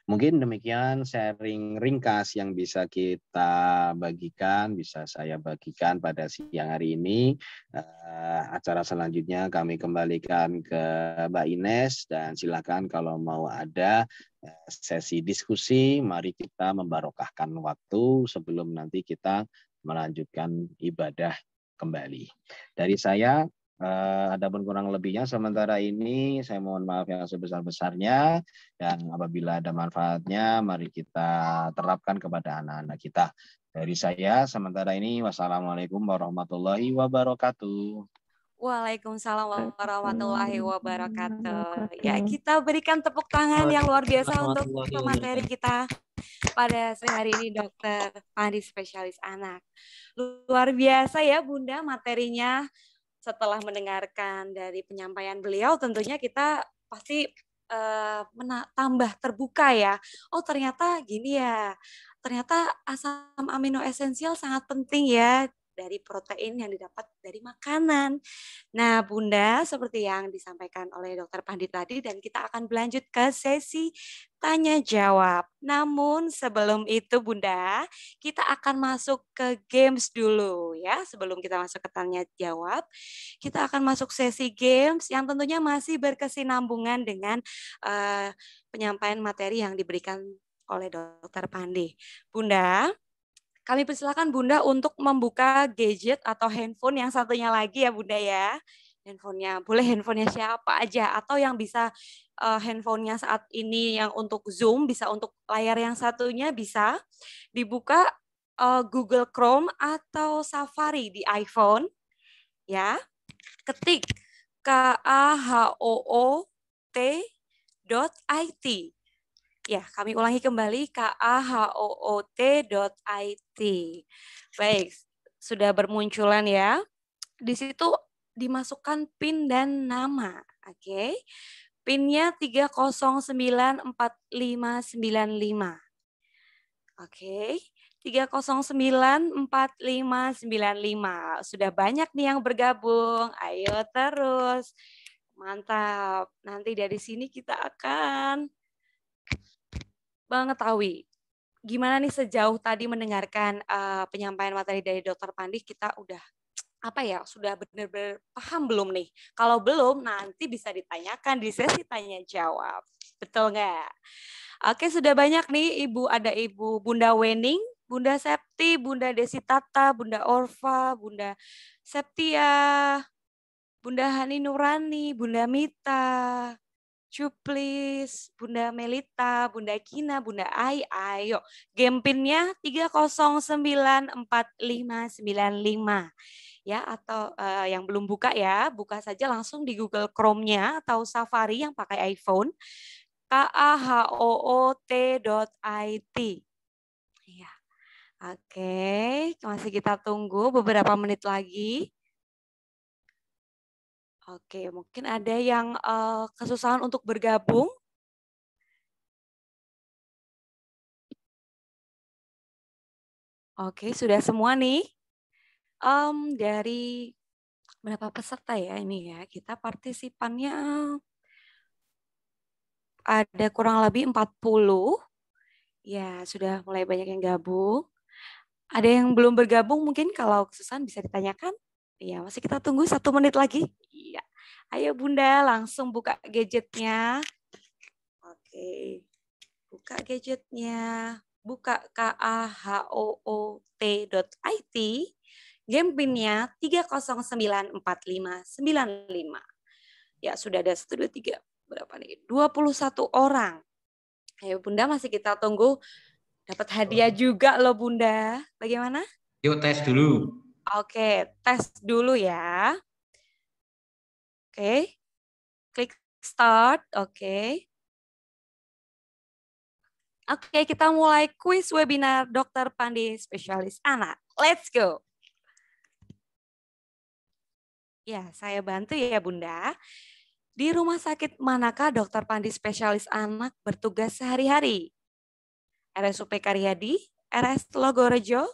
Mungkin demikian sharing ringkas yang bisa kita bagikan, bisa saya bagikan pada siang hari ini. Uh, acara selanjutnya kami kembalikan ke Mbak Ines dan silakan kalau mau ada eh, sesi diskusi, mari kita membarokahkan waktu sebelum nanti kita melanjutkan ibadah kembali. Dari saya Uh, ada pun kurang lebihnya sementara ini saya mohon maaf yang sebesar-besarnya dan apabila ada manfaatnya mari kita terapkan kepada anak-anak kita. Dari saya sementara ini wassalamualaikum warahmatullahi wabarakatuh. Waalaikumsalam warahmatullahi wabarakatuh. Ya, kita berikan tepuk tangan yang luar biasa untuk materi kita pada sehari ini dokter Pandi spesialis anak. Luar biasa ya Bunda materinya setelah mendengarkan dari penyampaian beliau tentunya kita pasti uh, tambah terbuka ya. Oh ternyata gini ya. Ternyata asam amino esensial sangat penting ya dari protein yang didapat dari makanan. Nah, Bunda, seperti yang disampaikan oleh Dokter Pandit tadi, dan kita akan berlanjut ke sesi tanya jawab. Namun sebelum itu Bunda, kita akan masuk ke games dulu ya. Sebelum kita masuk ke tanya jawab, kita akan masuk sesi games yang tentunya masih berkesinambungan dengan uh, penyampaian materi yang diberikan oleh Dokter Pandi. Bunda, kami persilakan Bunda untuk membuka gadget atau handphone yang satunya lagi ya Bunda ya handphonenya. Boleh handphonenya siapa aja atau yang bisa uh, handphonenya saat ini yang untuk Zoom bisa untuk layar yang satunya bisa dibuka uh, Google Chrome atau Safari di iPhone ya ketik k a h o o t dot it ya kami ulangi kembali k a h o o t dot it baik sudah bermunculan ya di situ dimasukkan pin dan nama oke okay? PIN-nya 309495. Oke, 3094595. Sudah banyak nih yang bergabung. Ayo terus. Mantap. Nanti dari sini kita akan mengetahui gimana nih sejauh tadi mendengarkan uh, penyampaian materi dari Dokter Pandi kita udah apa ya sudah benar-benar paham belum nih? Kalau belum nanti bisa ditanyakan di sesi tanya jawab. Betul nggak? Oke, sudah banyak nih Ibu ada Ibu Bunda Wening, Bunda Septi, Bunda Desi Tata, Bunda Orva Bunda Septia, Bunda Hani Nurani, Bunda Mita, Cuplis, Bunda Melita, Bunda Kina, Bunda Ai, ayo. lima sembilan lima ya atau uh, yang belum buka ya, buka saja langsung di Google Chrome-nya atau Safari yang pakai iPhone k a h o o t dot it. Ya. Oke, masih kita tunggu beberapa menit lagi. Oke, mungkin ada yang uh, kesusahan untuk bergabung. Oke, sudah semua nih. Um, dari berapa peserta ya ini ya? Kita partisipannya ada kurang lebih 40. Ya, sudah mulai banyak yang gabung. Ada yang belum bergabung mungkin kalau Susan bisa ditanyakan. ya masih kita tunggu satu menit lagi. Iya. Ayo Bunda, langsung buka gadgetnya. Oke. Buka gadgetnya. Buka it Game pinnya nya Ya, sudah ada 1, 2, 3, berapa nih? 21 orang. Ayo ya, Bunda masih kita tunggu dapat hadiah oh. juga loh Bunda. Bagaimana? Yuk tes dulu. Oke, tes dulu ya. Oke. Klik start. Oke. Oke, kita mulai kuis webinar Dokter Pandi spesialis anak. Let's go. Ya, saya bantu ya Bunda. Di rumah sakit manakah dokter Pandi spesialis anak bertugas sehari-hari? RSUP Karyadi, RS Logorejo,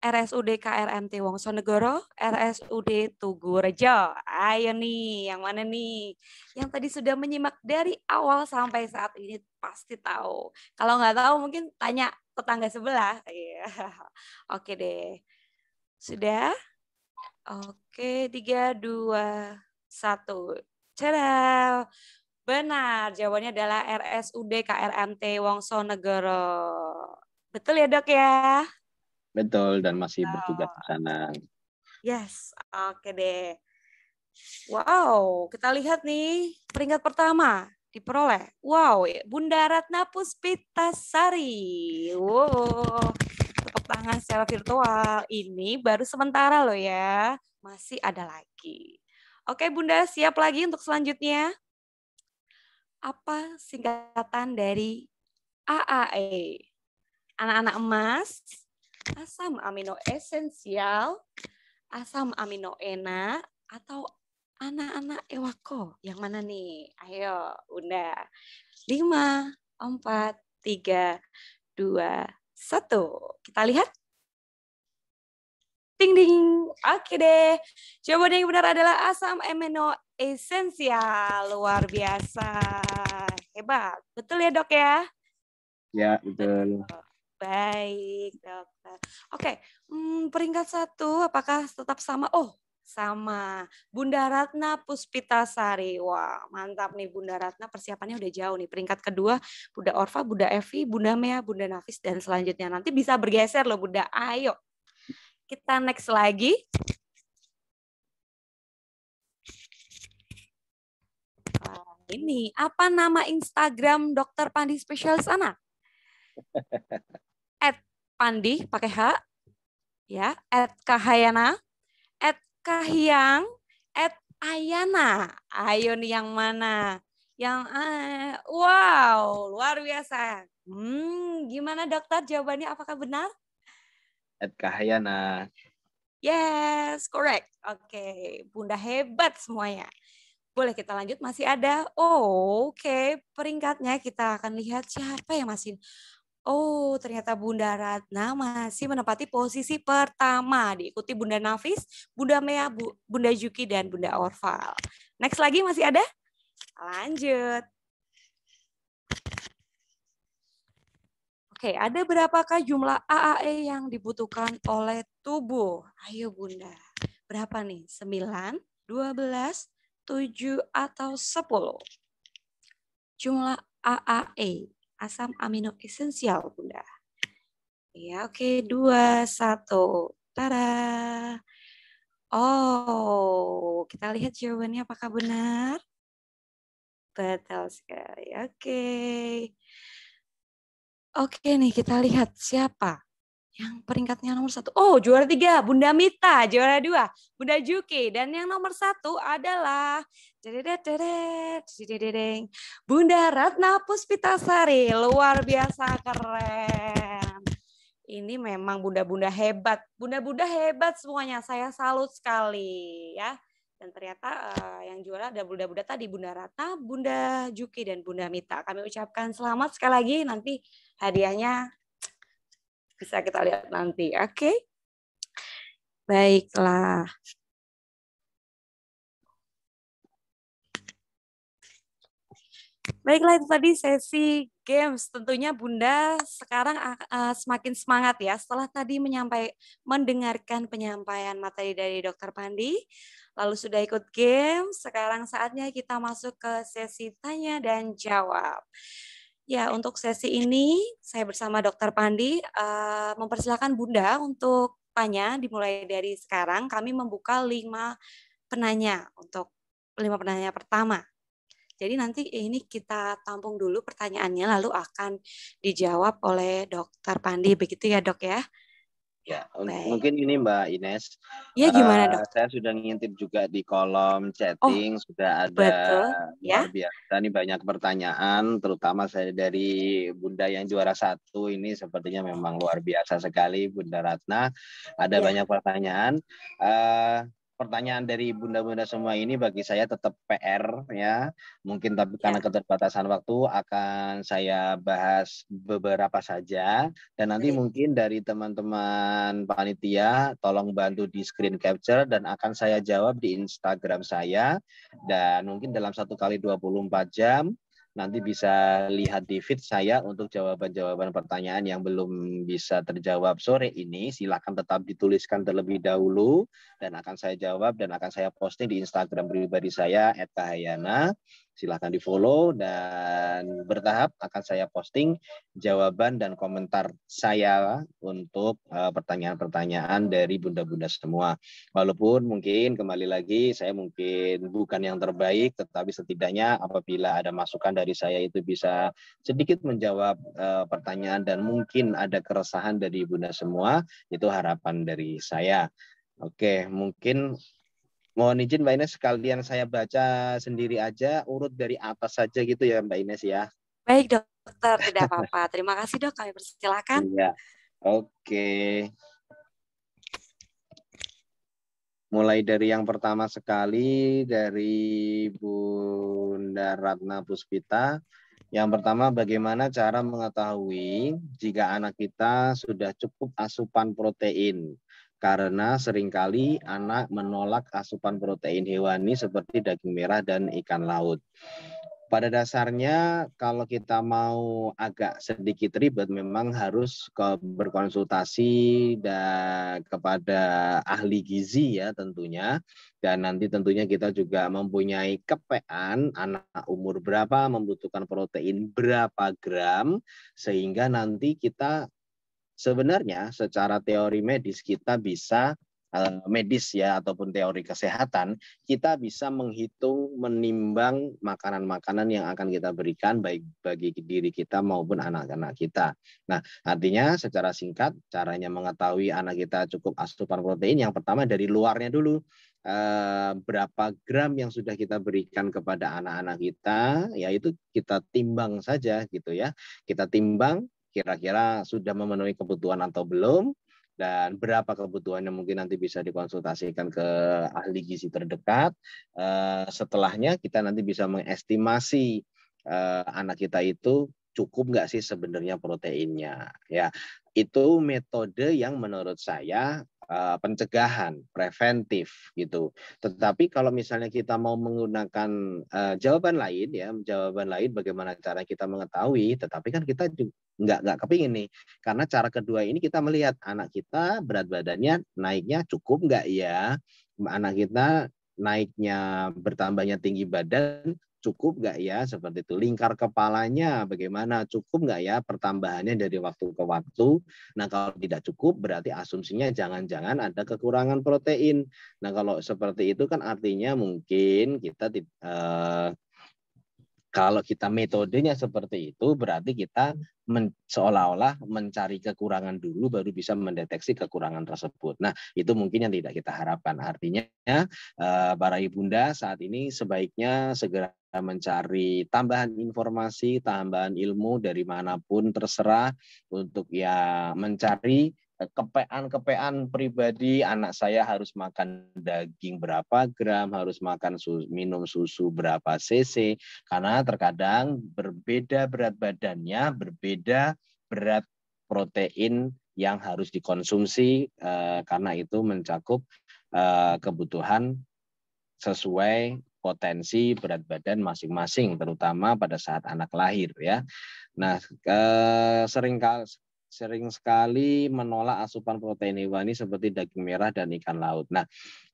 RSUD KRMT Wongsonegoro, RSUD Tugu Rejo. Ayo nih, yang mana nih? Yang tadi sudah menyimak dari awal sampai saat ini pasti tahu. Kalau nggak tahu mungkin tanya tetangga sebelah. Iya. [LAUGHS] Oke deh. Sudah? Oke, tiga, dua, satu. Cerel. Benar, jawabannya adalah RSUD KRMT Wongso Negoro. Betul ya dok ya? Betul, dan masih oh. bertugas di sana. Yes, oke deh. Wow, kita lihat nih peringkat pertama diperoleh. Wow, Bunda Ratna Sari. Wow. Tangan secara virtual ini baru sementara loh ya. Masih ada lagi. Oke Bunda, siap lagi untuk selanjutnya? Apa singkatan dari AAE? Anak-anak emas, asam amino esensial, asam amino enak, atau anak-anak ewako? Yang mana nih? Ayo, Bunda. 5, 4, 3, 2, satu. Kita lihat. Ding ding. Oke deh. Jawaban yang benar adalah asam amino esensial. Luar biasa. Hebat. Betul ya dok ya? Ya betul. Baik dokter. Oke. Hmm, peringkat satu apakah tetap sama? Oh sama Bunda Ratna Puspitasari. Wah, mantap nih Bunda Ratna persiapannya udah jauh nih. Peringkat kedua Bunda orva Bunda Evi, Bunda Mea, Bunda Nafis dan selanjutnya nanti bisa bergeser loh Bunda. Ayo. Kita next lagi. Nah, ini. Apa nama Instagram Dokter Pandi special sana [LAUGHS] At Pandi pakai H, ya. At Kahayana, at Kahyang at Ayana. Ayo nih yang mana? Yang uh, wow, luar biasa. Hmm, gimana dokter jawabannya apakah benar? At Kahyana. Yes, correct. Oke, okay. Bunda hebat semuanya. Boleh kita lanjut, masih ada. Oh, Oke, okay. peringkatnya kita akan lihat siapa yang masih Oh, ternyata Bunda Ratna masih menempati posisi pertama, diikuti Bunda Nafis, Bunda Mea, Bunda Juki, dan Bunda Orval. Next lagi masih ada? Lanjut. Oke, ada berapakah jumlah AAE yang dibutuhkan oleh tubuh? Ayo Bunda, berapa nih? 9, 12, 7, atau 10? Jumlah AAE asam amino esensial, Bunda. Ya, oke, dua, satu, tara. Oh, kita lihat jawabannya apakah benar? Betul sekali, oke. Oke nih, kita lihat siapa yang peringkatnya nomor satu. Oh, juara tiga Bunda Mita, juara dua Bunda Juki, dan yang nomor satu adalah Bunda Ratna Puspitasari. Luar biasa keren. Ini memang bunda-bunda hebat, bunda-bunda hebat semuanya. Saya salut sekali ya. Dan ternyata uh, yang juara ada bunda-bunda tadi, Bunda Ratna, Bunda Juki, dan Bunda Mita. Kami ucapkan selamat sekali lagi. Nanti hadiahnya bisa kita lihat nanti. Oke. Okay? Baiklah. Baiklah itu tadi sesi games. Tentunya Bunda sekarang uh, semakin semangat ya setelah tadi menyampai mendengarkan penyampaian materi dari Dokter Pandi. Lalu sudah ikut game, sekarang saatnya kita masuk ke sesi tanya dan jawab. Ya, untuk sesi ini saya bersama Dokter Pandi uh, mempersilahkan Bunda untuk tanya dimulai dari sekarang. Kami membuka lima penanya untuk lima penanya pertama. Jadi nanti ini kita tampung dulu pertanyaannya lalu akan dijawab oleh Dokter Pandi begitu ya dok ya. Ya, Baik. mungkin ini Mbak Ines. Ya gimana eh, dok? Uh, saya sudah ngintip juga di kolom chatting oh, sudah ada betul, ya. biasa nih banyak pertanyaan, terutama saya dari Bunda yang juara satu ini sepertinya memang luar biasa sekali Bunda Ratna. Ada ya. banyak pertanyaan. Uh, pertanyaan dari bunda-bunda semua ini bagi saya tetap PR ya. Mungkin tapi ya. karena keterbatasan waktu akan saya bahas beberapa saja dan nanti Oke. mungkin dari teman-teman panitia tolong bantu di screen capture dan akan saya jawab di Instagram saya dan mungkin dalam satu kali 24 jam nanti bisa lihat di feed saya untuk jawaban-jawaban pertanyaan yang belum bisa terjawab sore ini. Silahkan tetap dituliskan terlebih dahulu dan akan saya jawab dan akan saya posting di Instagram pribadi saya @kahayana silahkan di follow dan bertahap akan saya posting jawaban dan komentar saya untuk eh, pertanyaan-pertanyaan dari bunda-bunda semua. Walaupun mungkin kembali lagi saya mungkin bukan yang terbaik, tetapi setidaknya apabila ada masukan dari saya itu bisa sedikit menjawab eh, pertanyaan dan mungkin ada keresahan dari bunda semua, itu harapan dari saya. Oke, mungkin Mohon izin Mbak Ines sekalian saya baca sendiri aja urut dari atas saja gitu ya Mbak Ines ya. Baik dokter, tidak apa-apa. Terima kasih dok, kami persilakan. Iya. Oke. Mulai dari yang pertama sekali dari Bunda Ratna Puspita. Yang pertama, bagaimana cara mengetahui jika anak kita sudah cukup asupan protein? karena seringkali anak menolak asupan protein hewani seperti daging merah dan ikan laut. Pada dasarnya kalau kita mau agak sedikit ribet memang harus berkonsultasi kepada ahli gizi ya tentunya dan nanti tentunya kita juga mempunyai kepean anak umur berapa membutuhkan protein berapa gram sehingga nanti kita Sebenarnya secara teori medis kita bisa eh, medis ya ataupun teori kesehatan, kita bisa menghitung menimbang makanan-makanan yang akan kita berikan baik bagi diri kita maupun anak-anak kita. Nah, artinya secara singkat caranya mengetahui anak kita cukup asupan protein yang pertama dari luarnya dulu. Eh, berapa gram yang sudah kita berikan kepada anak-anak kita, yaitu kita timbang saja gitu ya. Kita timbang kira-kira sudah memenuhi kebutuhan atau belum dan berapa kebutuhan yang mungkin nanti bisa dikonsultasikan ke ahli gizi terdekat. Eh, setelahnya kita nanti bisa mengestimasi eh, anak kita itu cukup nggak sih sebenarnya proteinnya ya itu metode yang menurut saya Eh, pencegahan preventif gitu. Tetapi kalau misalnya kita mau menggunakan uh, jawaban lain ya, jawaban lain bagaimana cara kita mengetahui, tetapi kan kita juga nggak nggak kepingin nih karena cara kedua ini kita melihat anak kita berat badannya naiknya cukup nggak ya anak kita naiknya bertambahnya tinggi badan cukup nggak ya seperti itu lingkar kepalanya bagaimana cukup nggak ya pertambahannya dari waktu ke waktu nah kalau tidak cukup berarti asumsinya jangan-jangan ada kekurangan protein nah kalau seperti itu kan artinya mungkin kita eh, kalau kita metodenya seperti itu berarti kita men, seolah-olah mencari kekurangan dulu baru bisa mendeteksi kekurangan tersebut. Nah, itu mungkin yang tidak kita harapkan. Artinya eh, para ibunda saat ini sebaiknya segera mencari tambahan informasi, tambahan ilmu dari manapun terserah untuk ya mencari eh, kepean-kepean pribadi anak saya harus makan daging berapa gram, harus makan susu, minum susu berapa cc karena terkadang berbeda berat badannya, berbeda berat protein yang harus dikonsumsi eh, karena itu mencakup eh, kebutuhan sesuai potensi berat badan masing-masing terutama pada saat anak lahir ya. Nah, ke, sering sering sekali menolak asupan protein hewani seperti daging merah dan ikan laut. Nah,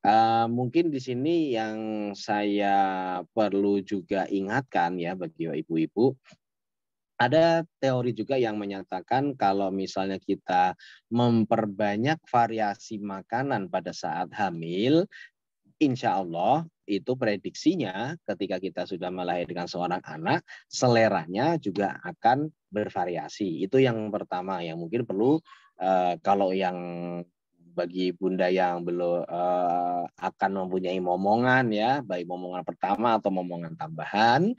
eh, mungkin di sini yang saya perlu juga ingatkan ya bagi ibu-ibu ada teori juga yang menyatakan kalau misalnya kita memperbanyak variasi makanan pada saat hamil, insya Allah itu prediksinya ketika kita sudah melahirkan seorang anak, seleranya juga akan bervariasi. Itu yang pertama yang mungkin perlu uh, kalau yang bagi bunda yang belum uh, akan mempunyai momongan ya, baik momongan pertama atau momongan tambahan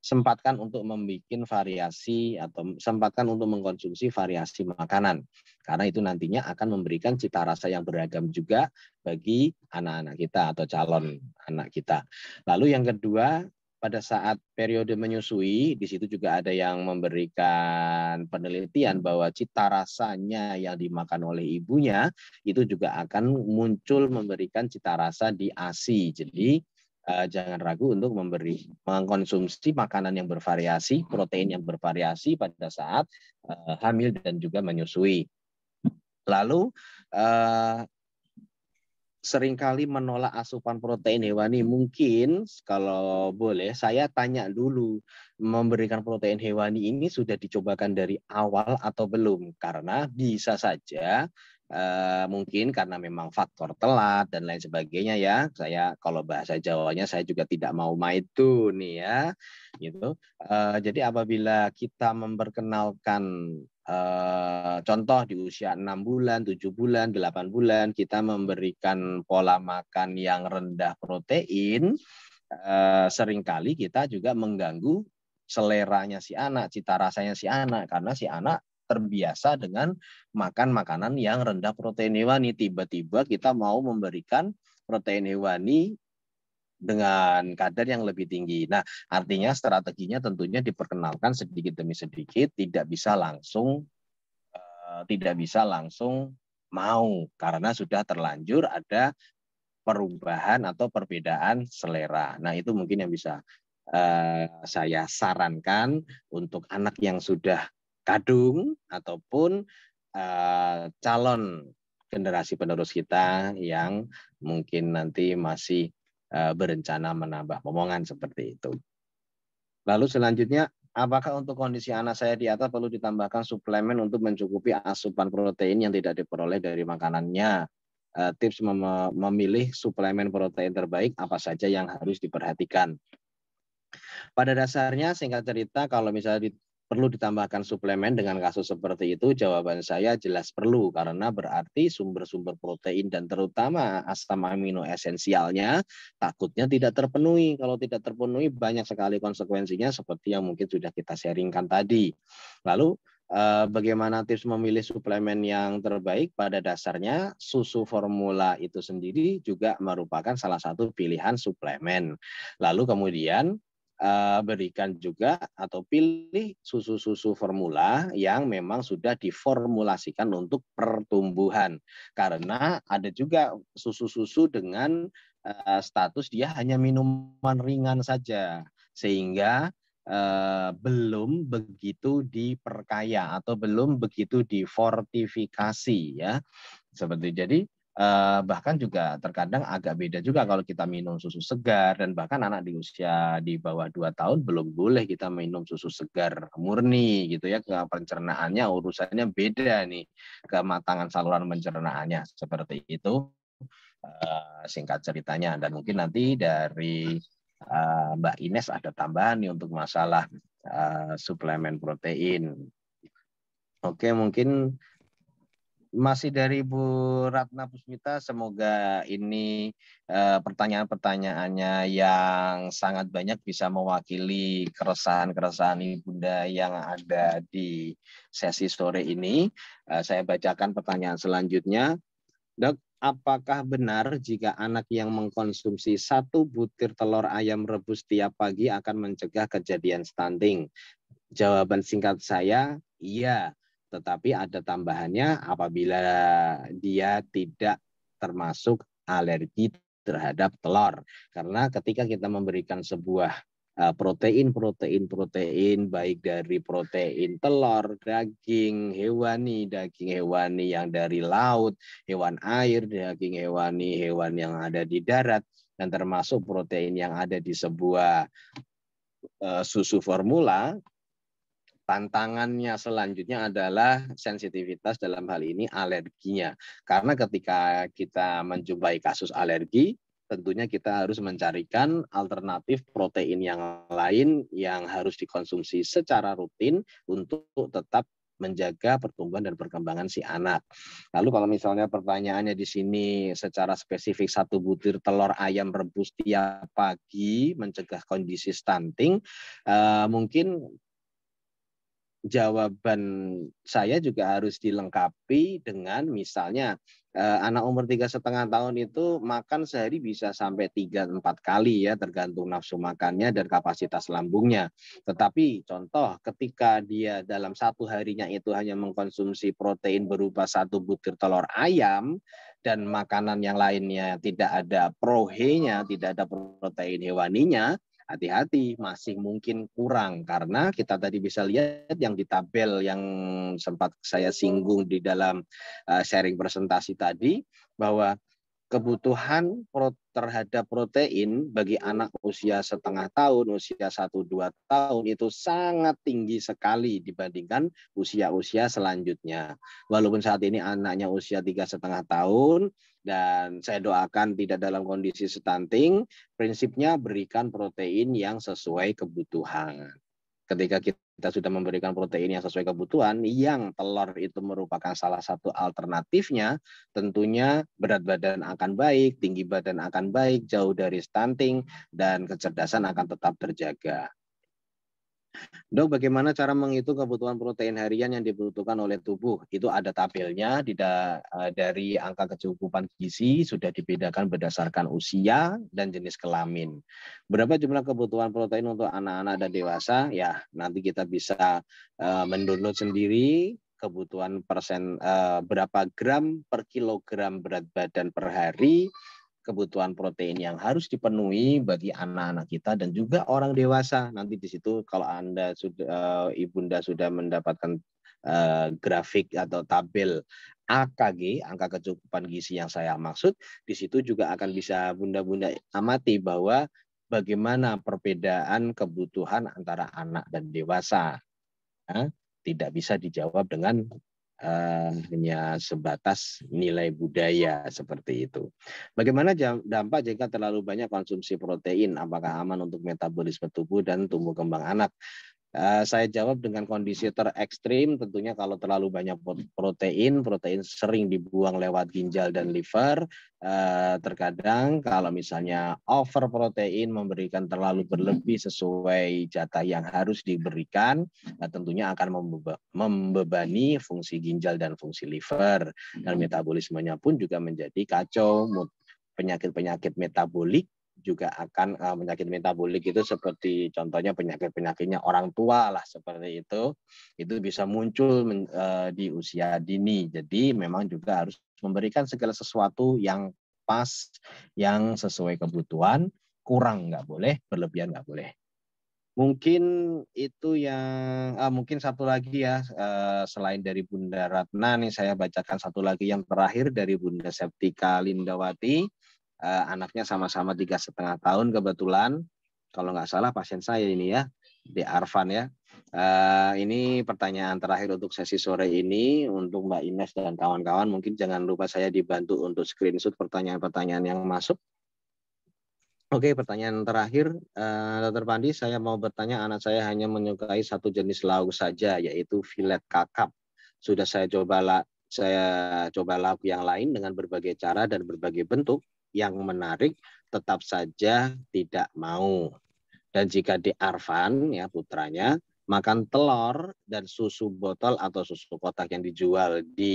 sempatkan untuk membuat variasi atau sempatkan untuk mengkonsumsi variasi makanan karena itu nantinya akan memberikan cita rasa yang beragam juga bagi anak-anak kita atau calon anak kita. Lalu yang kedua pada saat periode menyusui, di situ juga ada yang memberikan penelitian bahwa cita rasanya yang dimakan oleh ibunya itu juga akan muncul memberikan cita rasa di ASI. Jadi uh, jangan ragu untuk memberi mengkonsumsi makanan yang bervariasi, hmm. protein yang bervariasi pada saat uh, hamil dan juga menyusui. Lalu uh, seringkali menolak asupan protein hewani mungkin kalau boleh saya tanya dulu memberikan protein hewani ini sudah dicobakan dari awal atau belum karena bisa saja Eh, mungkin karena memang faktor telat dan lain sebagainya ya. Saya kalau bahasa Jawanya saya juga tidak mau maitu nih ya, gitu. Uh, jadi apabila kita memperkenalkan eh, contoh di usia enam bulan, tujuh bulan, delapan bulan kita memberikan pola makan yang rendah protein, seringkali kita juga mengganggu seleranya si anak, cita rasanya si anak karena si anak terbiasa dengan makan makanan yang rendah protein hewani. Tiba-tiba kita mau memberikan protein hewani dengan kadar yang lebih tinggi. Nah, artinya strateginya tentunya diperkenalkan sedikit demi sedikit, tidak bisa langsung eh, tidak bisa langsung mau karena sudah terlanjur ada perubahan atau perbedaan selera. Nah, itu mungkin yang bisa eh, saya sarankan untuk anak yang sudah kadung ataupun uh, calon generasi penerus kita yang mungkin nanti masih uh, berencana menambah omongan seperti itu. Lalu selanjutnya, apakah untuk kondisi anak saya di atas perlu ditambahkan suplemen untuk mencukupi asupan protein yang tidak diperoleh dari makanannya? Uh, tips mem memilih suplemen protein terbaik apa saja yang harus diperhatikan. Pada dasarnya singkat cerita kalau misalnya perlu ditambahkan suplemen dengan kasus seperti itu? Jawaban saya jelas perlu karena berarti sumber-sumber protein dan terutama asam amino esensialnya takutnya tidak terpenuhi. Kalau tidak terpenuhi banyak sekali konsekuensinya seperti yang mungkin sudah kita sharingkan tadi. Lalu eh, bagaimana tips memilih suplemen yang terbaik pada dasarnya susu formula itu sendiri juga merupakan salah satu pilihan suplemen. Lalu kemudian Eh, berikan juga atau pilih susu-susu formula yang memang sudah diformulasikan untuk pertumbuhan. Karena ada juga susu-susu dengan eh, status dia hanya minuman ringan saja sehingga eh, belum begitu diperkaya atau belum begitu difortifikasi ya seperti jadi Uh, bahkan juga terkadang agak beda juga kalau kita minum susu segar dan bahkan anak di usia di bawah 2 tahun belum boleh kita minum susu segar murni gitu ya ke pencernaannya urusannya beda nih kematangan saluran pencernaannya seperti itu uh, singkat ceritanya dan mungkin nanti dari uh, Mbak Ines ada tambahan nih untuk masalah suplemen protein. Oke, mungkin masih dari Bu Ratna Pusmita, semoga ini eh, pertanyaan-pertanyaannya yang sangat banyak bisa mewakili keresahan-keresahan Ibunda yang ada di sesi sore ini. Eh, saya bacakan pertanyaan selanjutnya. Dok, apakah benar jika anak yang mengkonsumsi satu butir telur ayam rebus tiap pagi akan mencegah kejadian stunting? Jawaban singkat saya, iya tetapi ada tambahannya apabila dia tidak termasuk alergi terhadap telur. Karena ketika kita memberikan sebuah e, protein protein protein baik dari protein telur, daging hewani, daging hewani yang dari laut, hewan air, daging hewani, hewan yang ada di darat dan termasuk protein yang ada di sebuah e, susu formula tantangannya selanjutnya adalah sensitivitas dalam hal ini alerginya. Karena ketika kita menjumpai kasus alergi, tentunya kita harus mencarikan alternatif protein yang lain yang harus dikonsumsi secara rutin untuk tetap menjaga pertumbuhan dan perkembangan si anak. Lalu kalau misalnya pertanyaannya di sini secara spesifik satu butir telur ayam rebus tiap pagi mencegah kondisi stunting, eh, mungkin jawaban saya juga harus dilengkapi dengan misalnya eh, anak umur tiga setengah tahun itu makan sehari bisa sampai tiga empat kali ya tergantung nafsu makannya dan kapasitas lambungnya. Tetapi contoh ketika dia dalam satu harinya itu hanya mengkonsumsi protein berupa satu butir telur ayam dan makanan yang lainnya tidak ada prohe-nya, tidak ada protein hewaninya, hati-hati masih mungkin kurang karena kita tadi bisa lihat yang di tabel yang sempat saya singgung di dalam eh, sharing presentasi tadi bahwa kebutuhan terhadap protein bagi anak usia setengah tahun, usia 1-2 tahun itu sangat tinggi sekali dibandingkan usia-usia selanjutnya. Walaupun saat ini anaknya usia tiga setengah tahun dan saya doakan tidak dalam kondisi stunting, prinsipnya berikan protein yang sesuai kebutuhan. Ketika kita kita sudah memberikan protein yang sesuai kebutuhan, yang telur itu merupakan salah satu alternatifnya, tentunya berat badan akan baik, tinggi badan akan baik, jauh dari stunting, dan kecerdasan akan tetap terjaga. Dok, bagaimana cara menghitung kebutuhan protein harian yang dibutuhkan oleh tubuh? Itu ada tabelnya tidak eh, dari angka kecukupan gizi sudah dibedakan berdasarkan usia dan jenis kelamin. Berapa jumlah kebutuhan protein untuk anak-anak dan dewasa? Ya, nanti kita bisa uh, mendownload sendiri kebutuhan persen uh, berapa gram per kilogram berat badan per hari kebutuhan protein yang harus dipenuhi bagi anak-anak kita dan juga orang dewasa. Nanti di situ kalau Anda sudah eh, ibunda sudah mendapatkan eh, grafik atau tabel AKG, angka kecukupan gizi yang saya maksud, di situ juga akan bisa bunda-bunda amati bahwa bagaimana perbedaan kebutuhan antara anak dan dewasa. tidak bisa dijawab dengan uh, eh, hanya sebatas nilai budaya seperti itu. Bagaimana dampak jika terlalu banyak konsumsi protein? Apakah aman untuk metabolisme tubuh dan tumbuh kembang anak? Eh, saya jawab dengan kondisi terekstrim, tentunya kalau terlalu banyak protein, protein sering dibuang lewat ginjal dan liver. Eh, terkadang kalau misalnya over protein memberikan terlalu berlebih sesuai jatah yang harus diberikan, eh, tentunya akan membebani fungsi ginjal dan fungsi liver dan hmm. metabolismenya pun juga menjadi kacau. Penyakit-penyakit metabolik juga akan uh, eh, penyakit metabolik itu seperti contohnya penyakit-penyakitnya orang tua lah seperti itu itu bisa muncul men, uh, di usia dini jadi memang juga harus memberikan segala sesuatu yang pas yang sesuai kebutuhan kurang nggak boleh berlebihan nggak boleh mungkin itu yang uh, mungkin satu lagi ya uh, selain dari Bunda Ratna nih saya bacakan satu lagi yang terakhir dari Bunda Septika Lindawati Eh, anaknya sama-sama tiga setengah tahun kebetulan kalau nggak salah pasien saya ini ya di Arvan ya. Eh, ini pertanyaan terakhir untuk sesi sore ini untuk Mbak Ines dan kawan-kawan. Mungkin jangan lupa saya dibantu untuk screenshot pertanyaan-pertanyaan yang masuk. Oke, pertanyaan terakhir, uh, Dokter Pandi, saya mau bertanya anak saya hanya menyukai satu jenis lauk saja, yaitu filet kakap. Sudah saya coba saya coba lauk yang lain dengan berbagai cara dan berbagai bentuk, yang menarik tetap saja tidak mau. Dan jika di Arfan ya putranya makan telur dan susu botol atau susu kotak yang dijual di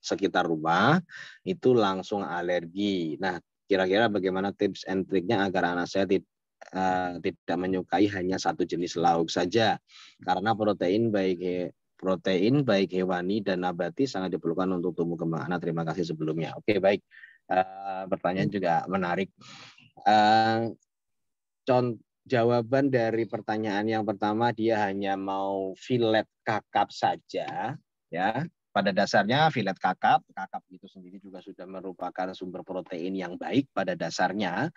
sekitar rumah itu langsung alergi. Nah, kira-kira bagaimana tips and triknya agar anak saya tidak eh, tidak menyukai hanya satu jenis lauk saja karena protein baik he, protein baik hewani dan nabati sangat diperlukan untuk tumbuh kembang anak. Terima kasih sebelumnya. Oke, baik. Uh, pertanyaan juga menarik. Uh, eh, contoh jawaban dari pertanyaan yang pertama dia hanya mau filet kakap saja, ya. Pada dasarnya filet kakap, kakap itu sendiri juga sudah merupakan sumber protein yang baik pada dasarnya.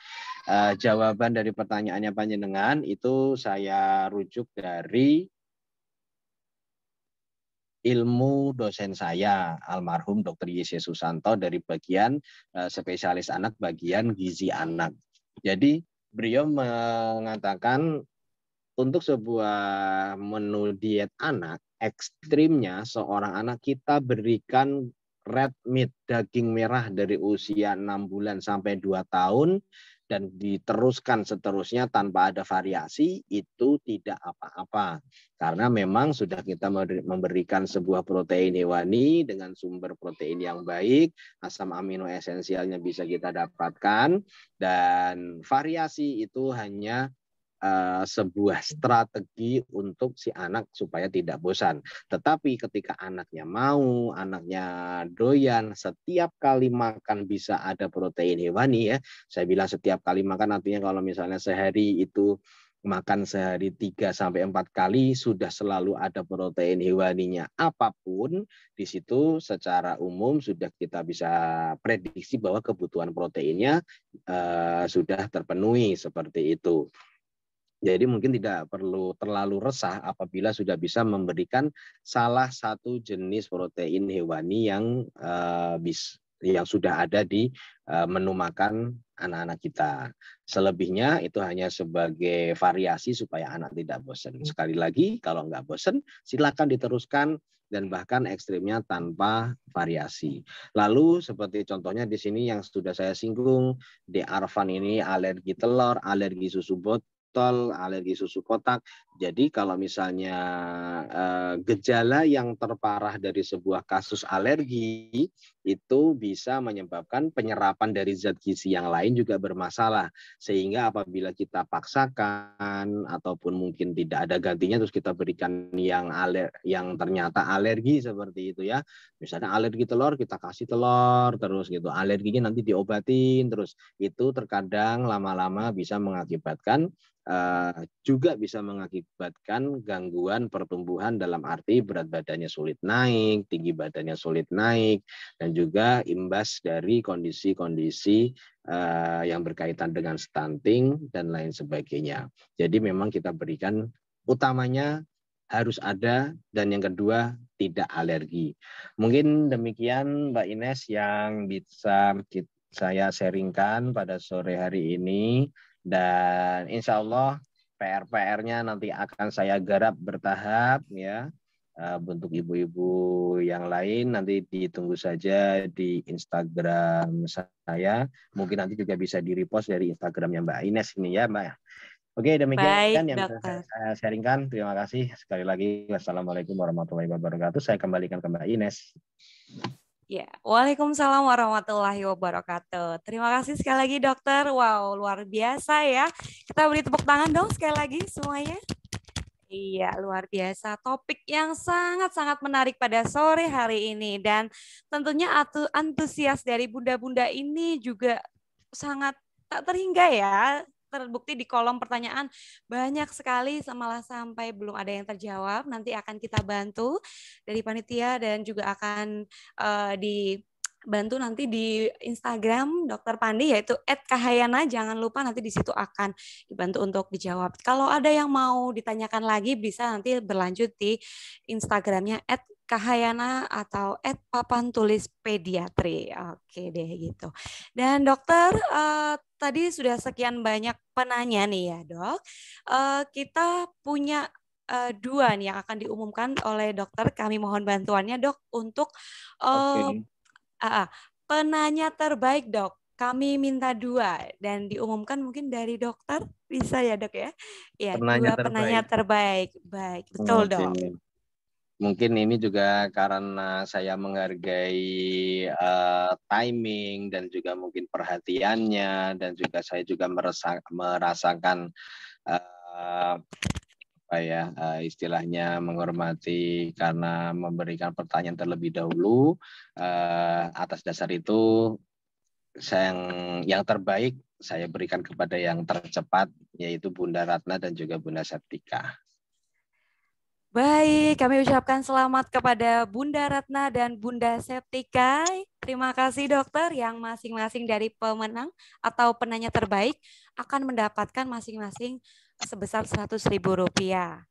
Uh, jawaban dari pertanyaannya panjenengan itu saya rujuk dari ilmu dosen saya almarhum Dr. Yesus Susanto dari bagian eh, spesialis anak bagian gizi anak. Jadi beliau mengatakan untuk sebuah menu diet anak ekstrimnya seorang anak kita berikan red meat daging merah dari usia 6 bulan sampai 2 tahun dan diteruskan seterusnya tanpa ada variasi itu tidak apa-apa karena memang sudah kita memberikan sebuah protein hewani dengan sumber protein yang baik asam amino esensialnya bisa kita dapatkan dan variasi itu hanya Eh, sebuah strategi untuk si anak supaya tidak bosan. Tetapi ketika anaknya mau, anaknya doyan, setiap kali makan bisa ada protein hewani ya. Saya bilang setiap kali makan artinya kalau misalnya sehari itu makan sehari 3 sampai 4 kali sudah selalu ada protein hewaninya. Apapun di situ secara umum sudah kita bisa prediksi bahwa kebutuhan proteinnya eh, sudah terpenuhi seperti itu. Jadi mungkin tidak perlu terlalu resah apabila sudah bisa memberikan salah satu jenis protein hewani yang eh, bis, yang sudah ada di eh, menu makan anak-anak kita. Selebihnya itu hanya sebagai variasi supaya anak tidak bosan. Hmm. Sekali lagi, kalau nggak bosan, silakan diteruskan dan bahkan ekstrimnya tanpa variasi. Lalu seperti contohnya di sini yang sudah saya singgung, di Arvan ini alergi telur, alergi susu bot, botol, alergi susu kotak. Jadi kalau misalnya eh, gejala yang terparah dari sebuah kasus alergi itu bisa menyebabkan penyerapan dari zat gizi yang lain juga bermasalah sehingga apabila kita paksakan ataupun mungkin tidak ada gantinya terus kita berikan yang aler yang ternyata alergi seperti itu ya misalnya alergi telur kita kasih telur terus gitu alerginya nanti diobatin terus itu terkadang lama-lama bisa mengakibatkan Uh, juga bisa mengakibatkan gangguan pertumbuhan dalam arti berat badannya sulit naik, tinggi badannya sulit naik, dan juga imbas dari kondisi-kondisi uh, yang berkaitan dengan stunting dan lain sebagainya. Jadi memang kita berikan utamanya harus ada dan yang kedua tidak alergi. Mungkin demikian Mbak Ines yang bisa saya sharingkan pada sore hari ini dan insya Allah PR-PR-nya nanti akan saya garap bertahap ya Eh, bentuk ibu-ibu yang lain nanti ditunggu saja di Instagram saya. Mungkin nanti juga bisa di-repost dari Instagramnya Mbak Ines ini ya, Mbak. Oke, demikian Baik, yang dokter. saya sharingkan. Terima kasih sekali lagi. Wassalamualaikum warahmatullahi wabarakatuh. Saya kembalikan ke Mbak Ines. Ya, Waalaikumsalam warahmatullahi wabarakatuh. Terima kasih sekali lagi dokter. Wow, luar biasa ya. Kita beri tepuk tangan dong sekali lagi semuanya. Iya, luar biasa. Topik yang sangat-sangat menarik pada sore hari ini. Dan tentunya antusias dari bunda-bunda ini juga sangat tak terhingga ya terbukti di kolom pertanyaan banyak sekali malah sampai belum ada yang terjawab nanti akan kita bantu dari panitia dan juga akan uh, di bantu nanti di Instagram Dokter Pandi yaitu @kahayana jangan lupa nanti di situ akan dibantu untuk dijawab. Kalau ada yang mau ditanyakan lagi bisa nanti berlanjut di Instagramnya @kahayana atau @papantulispediatri. Oke deh gitu. Dan dokter uh, tadi sudah sekian banyak penanya nih ya dok. Uh, kita punya uh, dua nih yang akan diumumkan oleh dokter. Kami mohon bantuannya dok untuk uh, okay. Uh, penanya terbaik dok, kami minta dua dan diumumkan mungkin dari dokter bisa ya dok ya. Iya penanya dua penanya terbaik, baik betul dok. Mungkin ini juga karena saya menghargai uh, timing dan juga mungkin perhatiannya dan juga saya juga merasa, merasakan uh, apa ya eh, istilahnya menghormati karena memberikan pertanyaan terlebih dahulu eh, atas dasar itu yang yang terbaik saya berikan kepada yang tercepat yaitu Bunda Ratna dan juga Bunda Septika. Baik, kami ucapkan selamat kepada Bunda Ratna dan Bunda Septika. Terima kasih dokter yang masing-masing dari pemenang atau penanya terbaik akan mendapatkan masing-masing sebesar Rp100.000.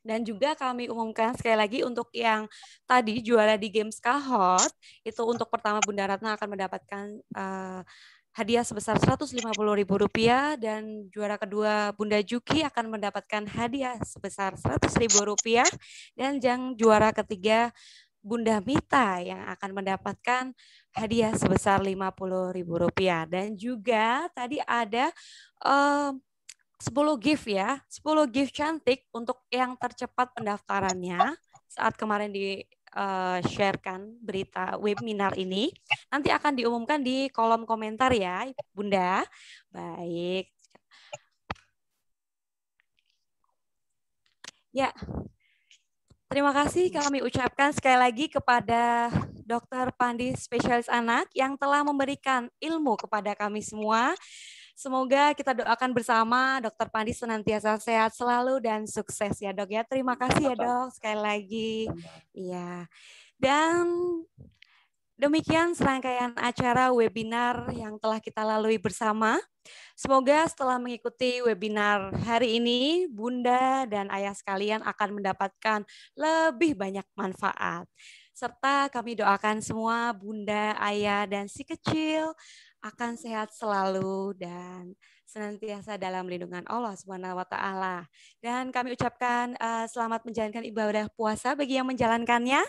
Dan juga kami umumkan sekali lagi untuk yang tadi juara di Games Kahot, itu untuk pertama Bunda Ratna akan mendapatkan uh, hadiah sebesar Rp150.000 dan juara kedua Bunda Juki akan mendapatkan hadiah sebesar Rp100.000 dan yang juara ketiga Bunda Mita yang akan mendapatkan hadiah sebesar Rp50.000 dan juga tadi ada um, 10 gift ya, 10 gift cantik untuk yang tercepat pendaftarannya saat kemarin di uh, sharekan berita webinar ini. Nanti akan diumumkan di kolom komentar ya, Bunda. Baik. Ya. Terima kasih kami ucapkan sekali lagi kepada Dokter Pandi spesialis anak yang telah memberikan ilmu kepada kami semua. Semoga kita doakan bersama Dokter Pandi senantiasa sehat selalu dan sukses ya dok ya. Terima kasih ya dok sekali lagi. Iya. Dan Demikian serangkaian acara webinar yang telah kita lalui bersama. Semoga setelah mengikuti webinar hari ini, Bunda dan Ayah sekalian akan mendapatkan lebih banyak manfaat. Serta kami doakan semua Bunda, Ayah, dan si kecil akan sehat selalu dan senantiasa dalam lindungan Allah Subhanahu wa taala. Dan kami ucapkan uh, selamat menjalankan ibadah puasa bagi yang menjalankannya.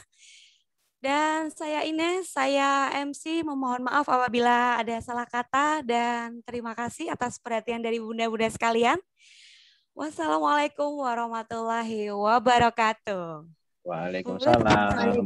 Dan saya Ines, saya MC memohon maaf apabila ada salah kata dan terima kasih atas perhatian dari bunda-bunda sekalian. Wassalamualaikum warahmatullahi wabarakatuh. Waalaikumsalam.